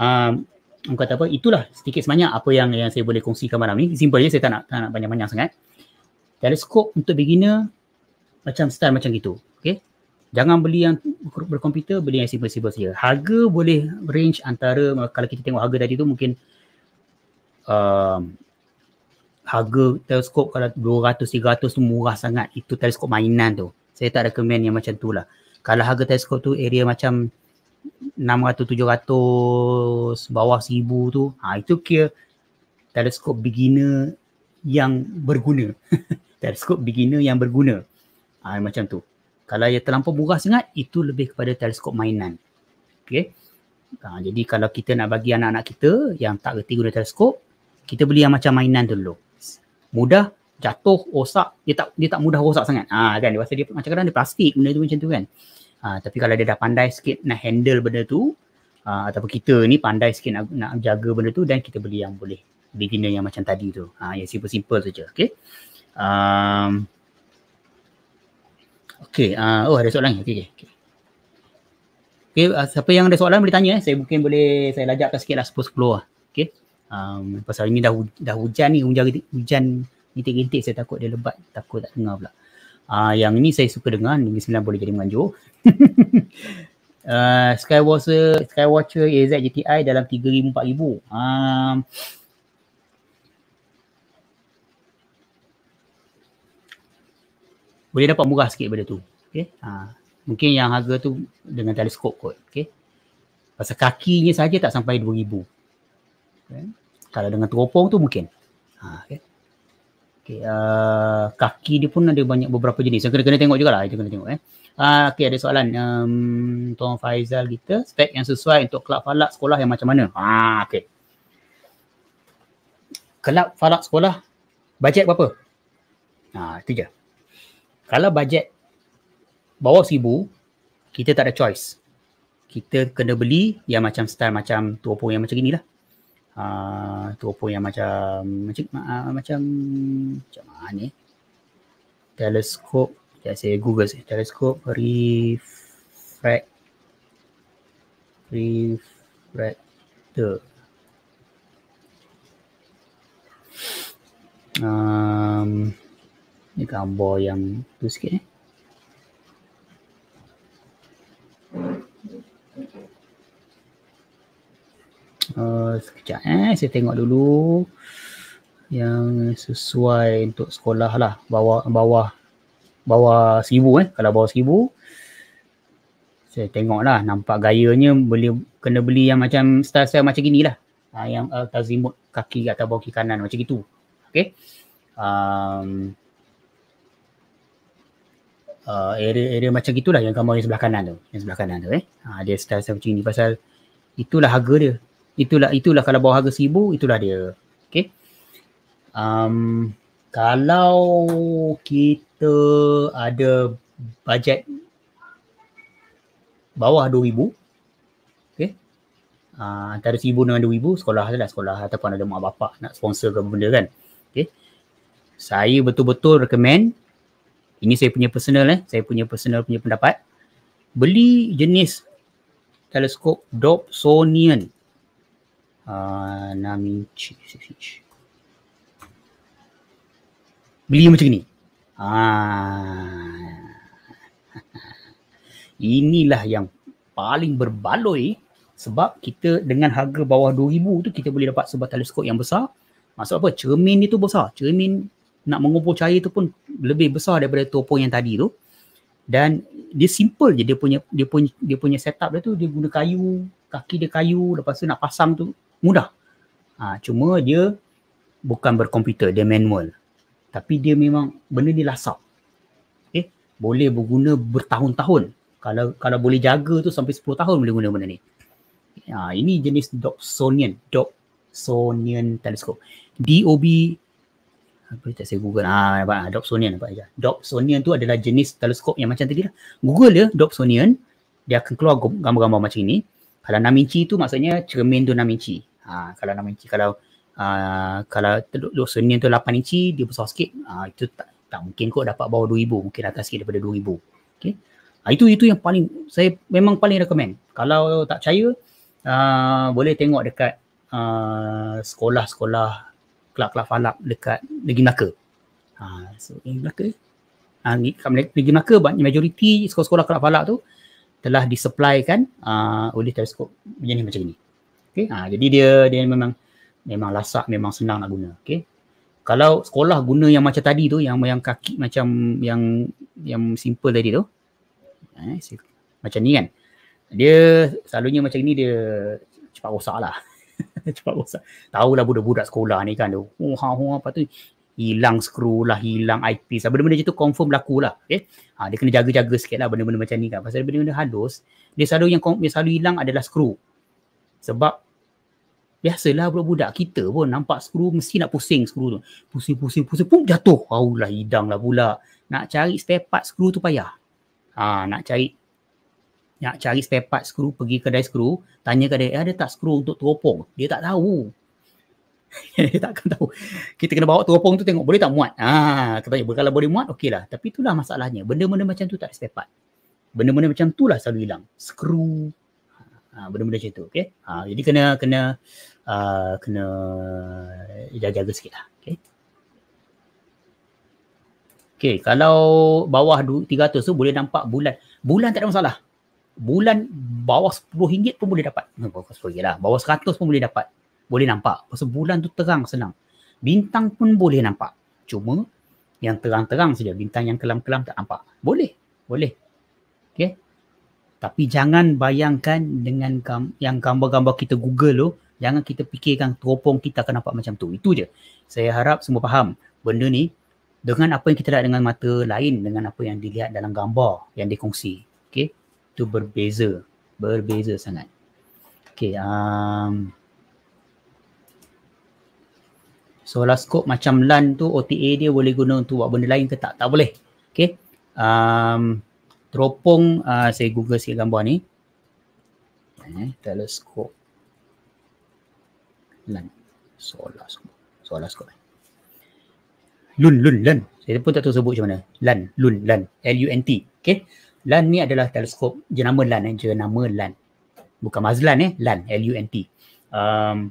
um, kata apa, itulah sedikit sebanyak apa yang yang saya boleh kongsikan malam ni. Simple je, saya tak nak, tak nak panjang-panjang sangat. Teleskop untuk beginner, macam style macam gitu. Okay. Jangan beli yang berkomputer, beli yang simple-simple saja. Harga boleh range antara, kalau kita tengok harga tadi tu mungkin uh, harga teleskop kalau 200 300 tu murah sangat itu teleskop mainan tu saya tak recommend yang macam tu lah kalau harga teleskop tu area macam 600 700 bawah 1000 tu ha itu kira teleskop beginner yang berguna [LAUGHS] teleskop beginner yang berguna ha, macam tu kalau ia terlampau murah sangat itu lebih kepada teleskop mainan okey ha, jadi kalau kita nak bagi anak-anak kita yang tak reti guna teleskop kita beli yang macam mainan dulu. Mudah jatuh, rosak, dia tak dia tak mudah rosak sangat. Ah ha, kan dia pasal dia macam kadang dia plastik benda tu macam tu kan. Ha, tapi kalau dia dah pandai sikit nak handle benda tu ha, ataupun kita ni pandai sikit nak, nak jaga benda tu dan kita beli yang boleh beginner yang macam tadi tu. Ha, yang simple-simple saja. Okay. Um, okay. Uh, oh ada soalan. Okay. okay. okay. okay uh, siapa yang ada soalan boleh tanya. Eh. Saya mungkin boleh saya lajakkan sikit lah 10-10 lah um, pasal ini dah, dah hujan ni hujan hujan gintik-gintik saya takut dia lebat takut tak dengar pula uh, yang ini saya suka dengar Negeri Sembilan boleh jadi menganjur uh, [LAUGHS] ah, Skywatcher Skywatcher AZ GTI dalam 3,000-4,000 uh, ah, boleh dapat murah sikit benda tu okay? Uh, mungkin yang harga tu dengan teleskop kot okay? pasal kakinya saja tak sampai 2,000 Okay. Eh? Kalau dengan teropong tu mungkin. Ha, okay. Okay, uh, kaki dia pun ada banyak beberapa jenis. Saya kena-kena tengok jugalah. Saya kena tengok eh. Uh, ah, okay, ada soalan. Um, Tuan Faizal kita, spek yang sesuai untuk kelab falak sekolah yang macam mana? Ah, ha, okay. Kelab falak sekolah, bajet berapa? Ah, itu je. Kalau bajet bawah sibu, kita tak ada choice. Kita kena beli yang macam style macam tuapung yang macam inilah. Ah, teropong yang macam macam uh, macam macam mana ni? Teleskop, ya, saya Google sih. Teleskop refract refractor. Um, ni gambar yang tu sikit eh. Eh, sekejap eh saya tengok dulu yang sesuai untuk sekolah lah bawah bawah bawah seribu eh kalau bawah seribu saya tengok lah nampak gayanya beli kena beli yang macam style style macam gini lah ha, yang uh, kaki atau bawah kiri kanan macam itu okay um, uh, area area macam itulah yang gambar yang sebelah kanan tu yang sebelah kanan tu eh ha, dia style style macam ni pasal itulah harga dia itulah itulah kalau bawah harga 1000 itulah dia Okay. um kalau kita ada bajet bawah dua 2000 Uh, ah, antara RM1,000 dengan dua ribu, sekolah lah sekolah ataupun ada mak bapak nak sponsor ke benda kan okay. saya betul-betul recommend ini saya punya personal eh saya punya personal punya pendapat beli jenis teleskop Dobsonian Ah, Nami Chich. Beli macam ni. Ah. [LAUGHS] Inilah yang paling berbaloi sebab kita dengan harga bawah 2000 tu kita boleh dapat sebuah teleskop yang besar. Maksud apa? Cermin dia tu besar. Cermin nak mengumpul cahaya tu pun lebih besar daripada topeng yang tadi tu. Dan dia simple je dia punya dia punya dia punya setup dia tu dia guna kayu, kaki dia kayu, lepas tu nak pasang tu mudah. Uh, cuma dia bukan berkomputer, dia manual. Tapi dia memang benda ni lasak. Okay? Eh, boleh berguna bertahun-tahun. Kalau kalau boleh jaga tu sampai 10 tahun boleh guna benda ni. Ha, ini jenis Dobsonian. Dobsonian Telescope. D-O-B apa tak saya google ah ha, nampak ha, Dobsonian apa aja Dobsonian tu adalah jenis teleskop yang macam tadi lah google dia Dobsonian dia akan keluar gambar-gambar macam ni kalau 6 inci tu maksudnya cermin tu 6 inci ha, kalau 6 inci kalau uh, kalau teluk teluk sunyi tu 8 inci dia besar sikit uh, itu tak, tak mungkin kok dapat bawah 2000 mungkin atas sikit daripada 2000 okey ha, itu itu yang paling saya memang paling recommend kalau tak percaya uh, boleh tengok dekat uh, sekolah-sekolah kelab-kelab falak dekat negeri Melaka ha, so negeri Melaka ha, ni, kat nak ke banyak majoriti sekolah-sekolah kelab falak tu telah disupplykan uh, oleh teleskop jenis macam ni. Okay. Ha, jadi dia dia memang memang lasak memang senang nak guna. Okay. Kalau sekolah guna yang macam tadi tu yang yang kaki macam yang yang simple tadi tu. Eh, si, macam ni kan. Dia selalunya macam ni dia cepat rosak lah. [LAUGHS] cepat rosak. Tahulah budak-budak sekolah ni kan. Oh, ha, ha, apa tu hilang skru lah, hilang IP. lah. Benda-benda macam tu confirm berlaku lah. Okay? Ha, dia kena jaga-jaga sikit lah benda-benda macam ni kan. Pasal benda-benda halus, dia selalu yang dia selalu hilang adalah skru. Sebab Biasalah budak-budak kita pun nampak skru mesti nak pusing skru tu. Pusing, pusing, pusing, pum jatuh. Oh, lah hidang lah pula. Nak cari spare part skru tu payah. Ha, nak cari nak cari spare part skru, pergi kedai skru, tanya kat dia, ada tak skru untuk teropong? Dia tak tahu. [LAUGHS] dia tak akan tahu. Kita kena bawa teropong tu tengok, boleh tak muat? Ha, katanya, kalau boleh muat, okeylah. Tapi itulah masalahnya. Benda-benda macam tu tak ada spare part. Benda-benda macam tu lah selalu hilang. Skru, Ha, benda-benda macam tu okey ha, jadi kena kena uh, kena jaga-jaga sikitlah okey okey kalau bawah 300 tu boleh nampak bulan bulan tak ada masalah bulan bawah RM10 pun boleh dapat hmm, bawah RM10 lah bawah RM100 pun boleh dapat boleh nampak pasal bulan tu terang senang bintang pun boleh nampak cuma yang terang-terang saja bintang yang kelam-kelam tak nampak boleh boleh okey tapi jangan bayangkan dengan gam- yang gambar-gambar kita Google tu, jangan kita fikirkan teropong kita akan nampak macam tu. Itu je. Saya harap semua faham benda ni dengan apa yang kita lihat dengan mata lain dengan apa yang dilihat dalam gambar yang dikongsi. Okay. Itu berbeza. Berbeza sangat. Okay. Um, solar scope macam LAN tu OTA dia boleh guna untuk buat benda lain ke tak? Tak boleh. Okay. Um, teropong uh, saya google sikit gambar ni eh, teleskop lan solar scope solar scope eh. lun lun lan saya pun tak tahu sebut macam mana lan lun lan l u n t okey lan ni adalah teleskop jenama lan eh jenama lan bukan mazlan eh lan l u n t um,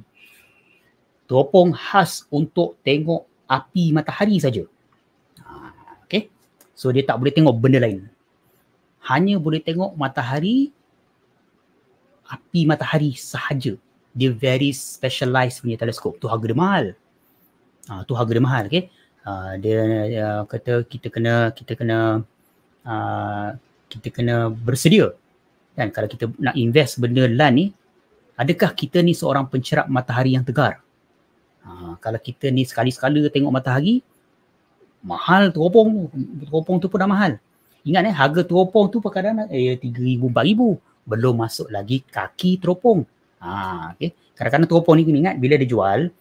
teropong khas untuk tengok api matahari saja ah, Okay. So dia tak boleh tengok benda lain hanya boleh tengok matahari api matahari sahaja dia very specialized punya teleskop tu harga dia mahal ha, tu harga dia mahal okay? ha, dia, dia kata kita kena kita kena ha, kita kena bersedia dan kalau kita nak invest benda land ni adakah kita ni seorang pencerap matahari yang tegar ha, kalau kita ni sekali-sekala tengok matahari mahal teropong tu teropong tu pun dah mahal Ingat eh harga teropong tu kadang-kadang eh 3000 4000 belum masuk lagi kaki teropong. Ha okey. Kadang-kadang teropong ni kena ingat bila dia jual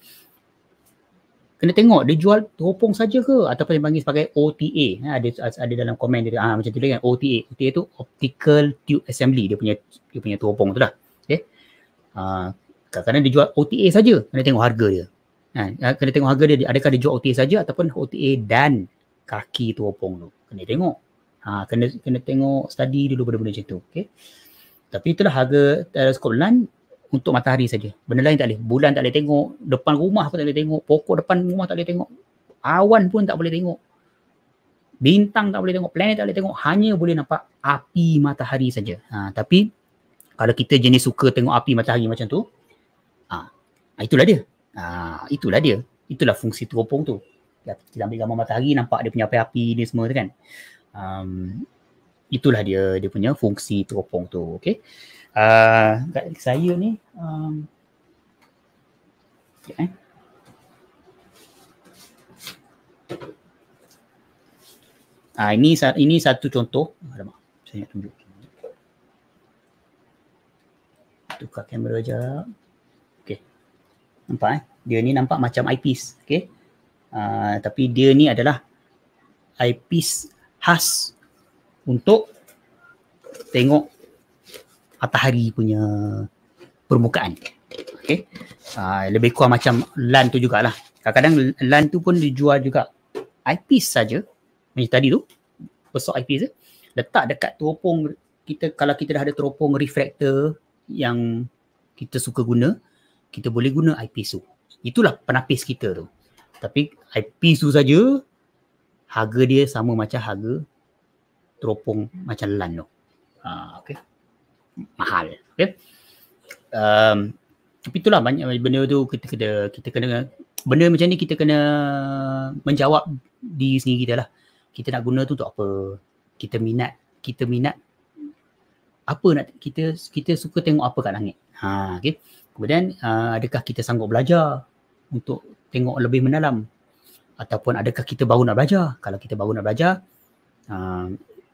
kena tengok dia jual teropong saja ke ataupun dia panggil sebagai OTA. Ha, ada ada dalam komen dia ha, macam tu dia kan OTA. OTA tu optical tube assembly dia punya dia punya teropong tu lah. Okey. Ha, ah, kadang-kadang dia jual OTA saja. Kena tengok harga dia. Ha, ah, kena tengok harga dia adakah dia jual OTA saja ataupun OTA dan kaki teropong tu. Kena tengok. Ha, kena kena tengok study dulu benda-benda macam tu. Okay. Tapi itulah harga teleskop LAN untuk matahari saja. Benda lain tak boleh. Bulan tak boleh tengok. Depan rumah pun tak boleh tengok. Pokok depan rumah tak boleh tengok. Awan pun tak boleh tengok. Bintang tak boleh tengok. Planet tak boleh tengok. Hanya boleh nampak api matahari saja. Ha, tapi kalau kita jenis suka tengok api matahari macam tu, ha, itulah dia. Ha, itulah dia. Itulah fungsi teropong tu. Kita ambil gambar matahari, nampak dia punya api-api ni semua tu kan um, itulah dia dia punya fungsi teropong tu okey uh, kat saya ni um, okay, eh. Ah, ini ini satu contoh. Alamak, saya nak tunjuk. Tukar kamera je. Okey. Nampak eh? Dia ni nampak macam eyepiece. Okey. Uh, tapi dia ni adalah eyepiece khas untuk tengok matahari punya permukaan. Okay. Uh, ah, lebih kurang macam LAN tu jugalah. Kadang-kadang LAN tu pun dijual juga eyepiece saja. Macam tadi tu, besok eyepiece tu. Letak dekat teropong kita, kalau kita dah ada teropong refractor yang kita suka guna, kita boleh guna eyepiece tu. Itulah penapis kita tu. Tapi eyepiece tu saja harga dia sama macam harga teropong macam lan tu. Ha, okay. Mahal. Okay. Um, tapi itulah banyak benda tu kita kena, kita kena benda macam ni kita kena menjawab di sini kita lah. Kita nak guna tu untuk apa? Kita minat, kita minat apa nak kita kita suka tengok apa kat langit. Ha, okay. Kemudian uh, adakah kita sanggup belajar untuk tengok lebih mendalam ataupun adakah kita baru nak belajar? Kalau kita baru nak belajar, uh,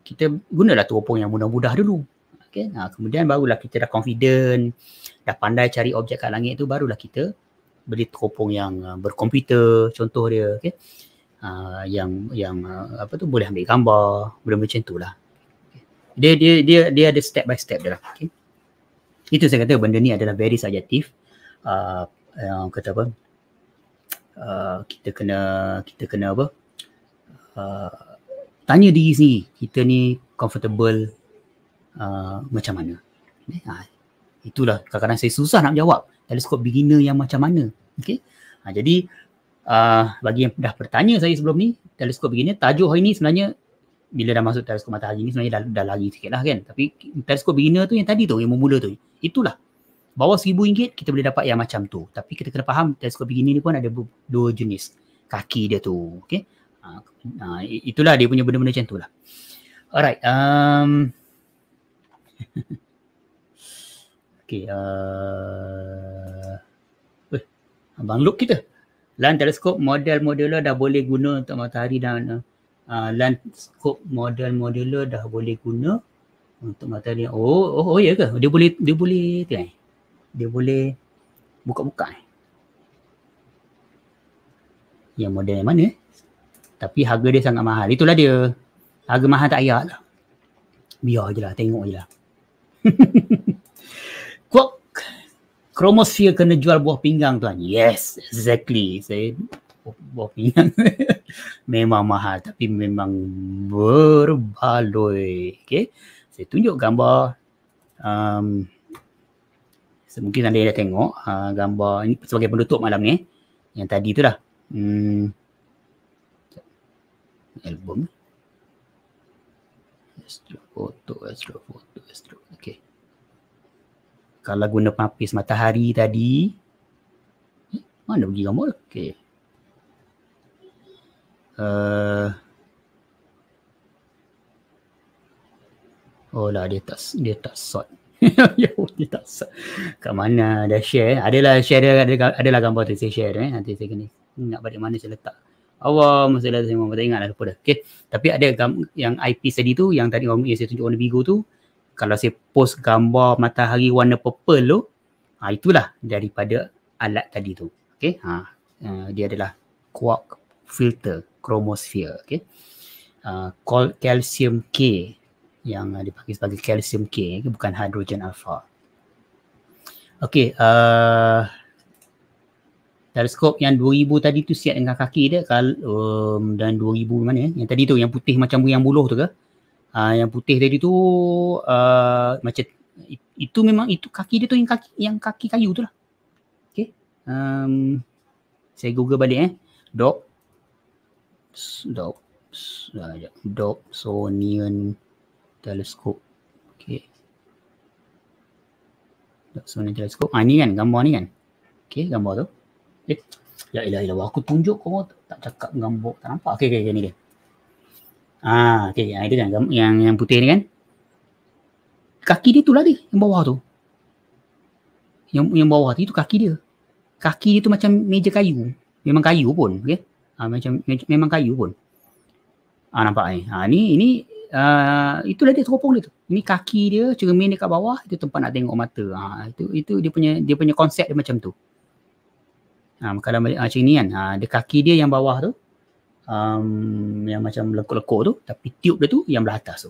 kita gunalah teropong yang mudah-mudah dulu. Okay? Uh, kemudian barulah kita dah confident, dah pandai cari objek kat langit tu, barulah kita beli teropong yang uh, berkomputer, contoh dia. Okay? Uh, yang yang uh, apa tu boleh ambil gambar, boleh macam tu lah. Dia, dia, dia, dia ada step by step dia lah. Okay? Itu saya kata benda ni adalah very subjective. Uh, yang kata apa, Uh, kita kena kita kena apa uh, tanya diri sini kita ni comfortable uh, macam mana eh, ha, itulah kadang-kadang saya susah nak jawab teleskop beginner yang macam mana okay? ha, jadi uh, bagi yang dah bertanya saya sebelum ni teleskop beginner tajuk hari ni sebenarnya bila dah masuk teleskop matahari ni sebenarnya dah, dah lari sikit lah kan tapi teleskop beginner tu yang tadi tu yang mula tu itulah bawah RM1,000 kita boleh dapat yang macam tu. Tapi kita kena faham teleskop begini ni pun ada dua jenis kaki dia tu. Okay. Uh, ha, uh, ha, itulah dia punya benda-benda macam tu lah. Alright. Um, [LAUGHS] okay. Uh, eh, Abang Luke kita. Land telescope model-modeler dah boleh guna untuk matahari dan uh, uh land telescope model-modeler dah boleh guna untuk matahari. Oh, oh, oh ya ke? Dia boleh dia boleh tengok dia boleh buka-buka eh. Yang model yang mana? Tapi harga dia sangat mahal. Itulah dia. Harga mahal tak payah lah. Biar je lah. Tengok je lah. [LAUGHS] Kok kromosfer kena jual buah pinggang tuan? Lah. Yes, exactly. Saya buah, buah pinggang. [LAUGHS] memang mahal tapi memang berbaloi. Okay. Saya tunjuk gambar. Um, mungkin anda yang dah tengok uh, gambar ini sebagai penutup malam ni yang tadi tu dah hmm. album astro foto astro foto astro Okay. kalau guna papis matahari tadi eh, mana pergi gambar okey uh, eh. oh lah dia tak dia tak sort [LAUGHS] ya ni tak sah. Kat mana dah eh? share. Adalah share ada ada lah gambar tu saya share eh. Nanti saya kena ingat balik mana saya letak. Allah masalah saya memang tak ingat lah. Lupa dah. Okay. Tapi ada gam- yang IP tadi tu, yang tadi orang yang saya tunjuk warna bigo tu. Kalau saya post gambar matahari warna purple tu, ha, itulah daripada alat tadi tu. Okay. Ha. Uh, dia adalah quark filter chromosphere. Okay. Uh, ha, calcium K yang uh, dipanggil sebagai calcium K eh, bukan hidrogen alpha. Okey, uh, teleskop yang 2000 tadi tu siap dengan kaki dia kalau um, dan 2000 mana eh? yang tadi tu yang putih macam yang buluh tu ke? Uh, yang putih tadi tu uh, macam itu memang itu kaki dia tu yang kaki yang kaki kayu tu lah. Okey. Um, saya google balik eh. Dop. Dop. Dop. Dopsonian. Dop, teleskop. Okey. Laksana teleskop. Ah ni kan gambar ni kan. Okey, gambar tu. Okey. Eh, ya ilah ilah aku tunjuk kau tak cakap gambar tak nampak. Okey okey okay, ni dia. Ah okey yang ah, itu kan yang yang putih ni kan. Kaki dia tu lah yang bawah tu. Yang yang bawah tu itu kaki dia. Kaki dia tu macam meja kayu. Memang kayu pun. Okey. Ah, macam me- memang kayu pun. Ah nampak ni. Ah ni ini Ah, itulah dia teropong dia tu. Ni kaki dia, cermin dekat bawah, itu tempat nak tengok mata. Ha, itu itu dia punya dia punya konsep dia macam tu. Ha, kalau ha, macam ni kan, ha, dia kaki dia yang bawah tu, um, yang macam lekuk-lekuk tu, tapi tiup dia tu yang belah atas tu.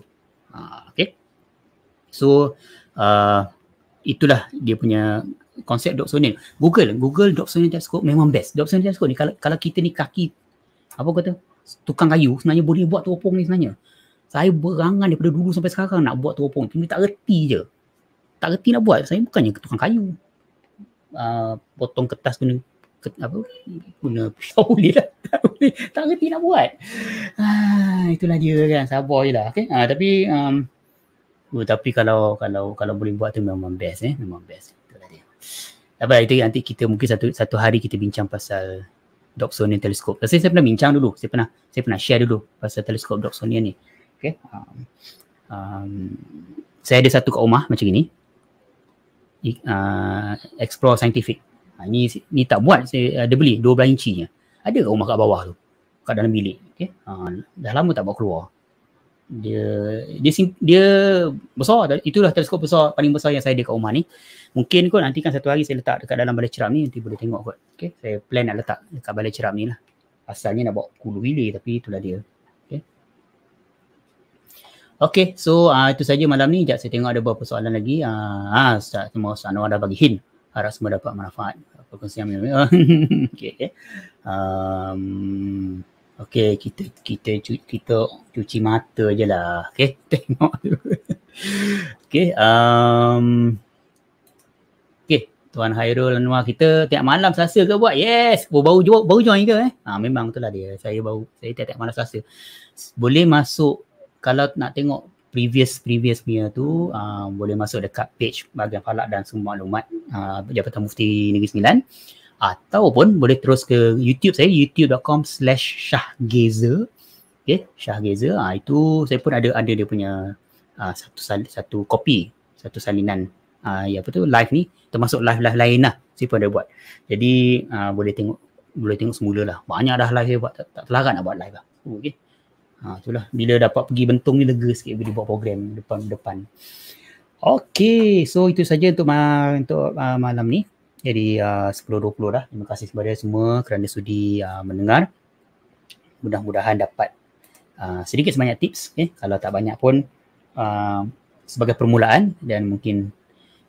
Ha, okay. So, uh, itulah dia punya konsep Dobsonian. Google, Google Dobsonian Telescope memang best. Dobsonian Telescope ni kalau kalau kita ni kaki apa kata tukang kayu sebenarnya boleh buat teropong ni sebenarnya. Saya berangan daripada dulu sampai sekarang nak buat teropong. Tapi tak reti je. Tak reti nak buat. Saya bukannya tukang kayu. Uh, potong kertas guna ke, apa guna pisau boleh lah. [LAUGHS] tak reti nak buat. Ah, itulah dia kan. Sabar je lah. Okay? Ah, tapi um, Uh, tapi kalau kalau kalau boleh buat tu memang best eh memang best itulah dia. Tapi itu nanti kita mungkin satu satu hari kita bincang pasal Dobsonian teleskop. Saya saya pernah bincang dulu, saya pernah saya pernah share dulu pasal teleskop Dobsonian ni. Okay. Um, um, saya ada satu kat rumah macam ini. uh, explore scientific. Ha, ini ni tak buat, saya ada beli 12 inci je. Ada kat rumah kat bawah tu. Kat dalam bilik. Okay. Uh, dah lama tak buat keluar. Dia dia dia besar itulah teleskop besar paling besar yang saya ada kat rumah ni. Mungkin kot nanti kan satu hari saya letak dekat dalam balai ceram ni nanti boleh tengok kot. Okey, saya plan nak letak dekat balai ceram ni lah. Asalnya nak bawa kulu wili tapi itulah dia. Okay, so uh, itu saja malam ni. Sekejap saya tengok ada beberapa soalan lagi. Uh, ah, semua ah, Ustaz Anwar dah bagi hint. Harap semua dapat manfaat. Perkongsian malam ni. okay. okay. Um, okay, kita, kita, kita, kita cuci mata je lah. Okay, [LAUGHS] tengok tu. okay, um, Tuan Hairul Anwar kita tiap malam Selasa ke buat? Yes, oh, baru baru, baru join ke eh? Ha, memang betul lah dia. Saya baru saya tiap-tiap malam Selasa. Boleh masuk kalau nak tengok previous previous punya tu uh, boleh masuk dekat page bahagian falak dan semua maklumat uh, Jabatan Mufti Negeri Sembilan ataupun boleh terus ke YouTube saya youtube.com slash syahgeza okay syahgeza uh, ah, itu saya pun ada ada dia punya uh, satu sal, satu kopi satu salinan uh, ya apa tu live ni termasuk live-live lain lah saya pun ada buat jadi uh, boleh tengok boleh tengok semula lah banyak dah live saya buat tak, tak terlarang nak buat live lah oh, okay Ha, itulah bila dapat pergi bentung ni lega sikit bila buat program depan-depan. Okay, so itu saja untuk ma- untuk uh, malam ni. Jadi uh, 10.20 dah. Terima kasih kepada semua kerana sudi uh, mendengar. Mudah-mudahan dapat uh, sedikit sebanyak tips. Eh. Kalau tak banyak pun uh, sebagai permulaan dan mungkin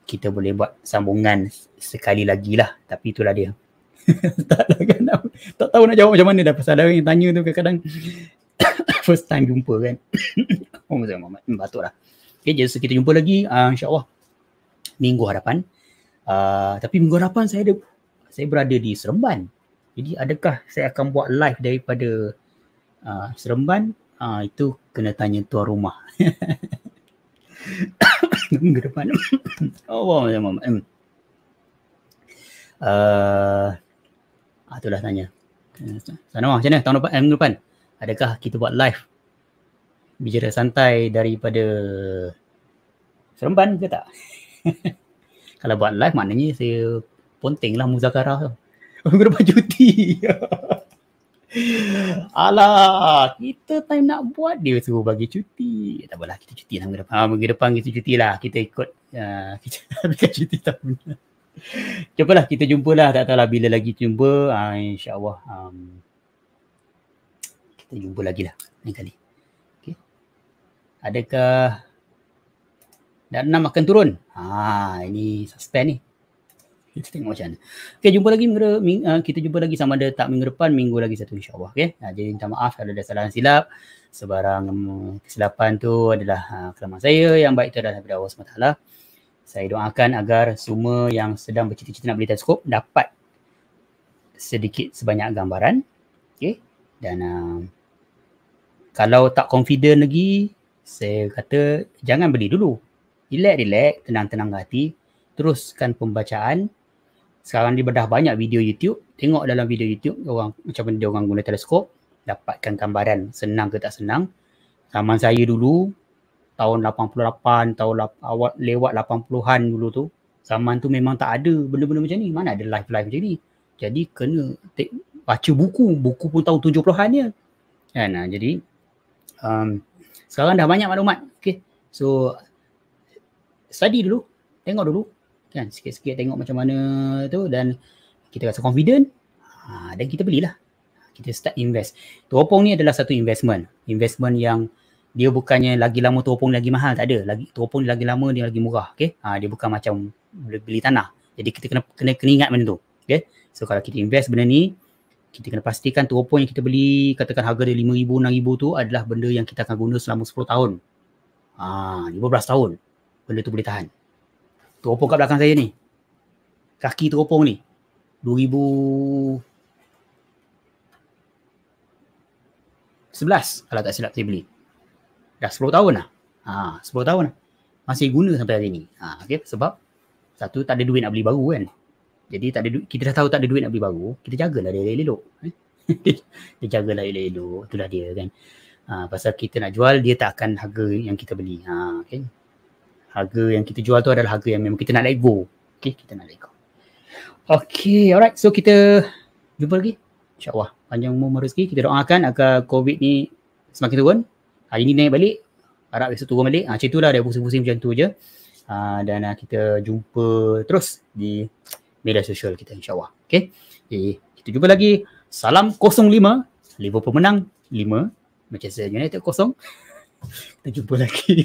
kita boleh buat sambungan sekali lagi lah. Tapi itulah dia. tak, tak, tak, tak, tak tahu nak jawab macam mana dah pasal ada yang tanya tu kadang-kadang. [COUGHS] first time jumpa kan. [COUGHS] Oh, Muhammad Muhammad. Hmm, batuk Okay, jadi so kita jumpa lagi uh, insyaAllah minggu hadapan. Uh, tapi minggu hadapan saya ada, saya berada di Seremban. Jadi adakah saya akan buat live daripada uh, Seremban? Uh, itu kena tanya tuan rumah. [COUGHS] minggu depan. Allah [COUGHS] oh, Muhammad Muhammad. Uh, itulah tanya. Sana mah, sana mana tahun depan? Eh, minggu depan adakah kita buat live bicara santai daripada seremban ke tak? [LAUGHS] Kalau buat live maknanya saya ponting lah muzakarah tu. [LAUGHS] Aku dapat cuti. [LAUGHS] Alah, kita tak nak buat dia suruh bagi cuti. Tak apalah, kita cuti lah minggu depan. Ha, minggu depan kita cuti lah. Kita ikut uh, kita cuti tahun ni. Jumpa kita jumpalah. lah. Tak tahulah bila lagi jumpa. Uh, ah, InsyaAllah. Um, kita jumpa lagi lah lain kali. Okay. Adakah dan enam akan turun? Ha, ini suspend ni. Kita tengok macam mana. Okay, jumpa lagi minggu, ming, uh, kita jumpa lagi sama ada tak minggu depan, minggu lagi satu insyaAllah. Okay. Nah, jadi minta maaf kalau ada salah silap. Sebarang um, kesilapan tu adalah uh, ah, kelemahan saya. Yang baik tu adalah daripada Allah SWT. Saya doakan agar semua yang sedang bercita-cita nak beli teleskop dapat sedikit sebanyak gambaran. Okay. Dan uh, kalau tak confident lagi saya kata jangan beli dulu relax relax tenang-tenang hati teruskan pembacaan sekarang ni bedah banyak video YouTube tengok dalam video YouTube orang macam mana dia orang guna teleskop dapatkan gambaran senang ke tak senang zaman saya dulu tahun 88 tahun awal lewat 80-an dulu tu zaman tu memang tak ada benda-benda macam ni mana ada live live macam ni jadi kena baca buku buku pun tahun 70-an ya nah jadi um, sekarang dah banyak maklumat okay so study dulu tengok dulu kan sikit-sikit tengok macam mana tu dan kita rasa confident ah, dan kita belilah kita start invest teropong ni adalah satu investment investment yang dia bukannya lagi lama teropong lagi mahal tak ada lagi teropong lagi lama dia lagi murah okey ha, dia bukan macam beli, beli tanah jadi kita kena kena, kena ingat benda tu okey so kalau kita invest benda ni kita kena pastikan teropong yang kita beli katakan harga dia RM5,000, RM6,000 tu adalah benda yang kita akan guna selama 10 tahun. Ah, ha, 15 tahun benda tu boleh tahan. Teropong kat belakang saya ni. Kaki teropong ni. 2011 kalau tak silap saya beli. Dah sepuluh tahun lah. Ah, sepuluh tahun lah. Masih guna sampai hari ni. Ah, ha, okay, sebab satu tak ada duit nak beli baru kan. Jadi tak ada du- kita dah tahu tak ada duit nak beli baru, kita jagalah dia elok-elok. [LAUGHS] dia jagalah elok-elok, itulah dia kan. Ha, pasal kita nak jual, dia tak akan harga yang kita beli. Ha, okay. Harga yang kita jual tu adalah harga yang memang kita nak let go. Okay, kita nak let go. Okay, alright. So kita jumpa lagi. InsyaAllah. Panjang umur rezeki. Kita doakan agar COVID ni semakin turun. Hari ni naik balik. Harap besok turun balik. Ha, itulah dia pusing-pusing macam tu je. Ha, dan ha, kita jumpa terus di media sosial kita insyaAllah. Okay. Okay. Kita jumpa lagi. Salam 05. Liverpool menang 5. Manchester United 0. [LAUGHS] kita jumpa lagi.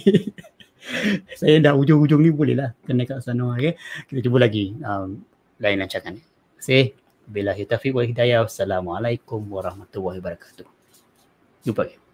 [LAUGHS] Saya dah ujung-ujung ni bolehlah, Kena kat sana. Okay. Kita jumpa lagi. Um, lain lancarkan. Terima kasih. Bila hitafiq wa hidayah. Assalamualaikum warahmatullahi wabarakatuh. Jumpa lagi.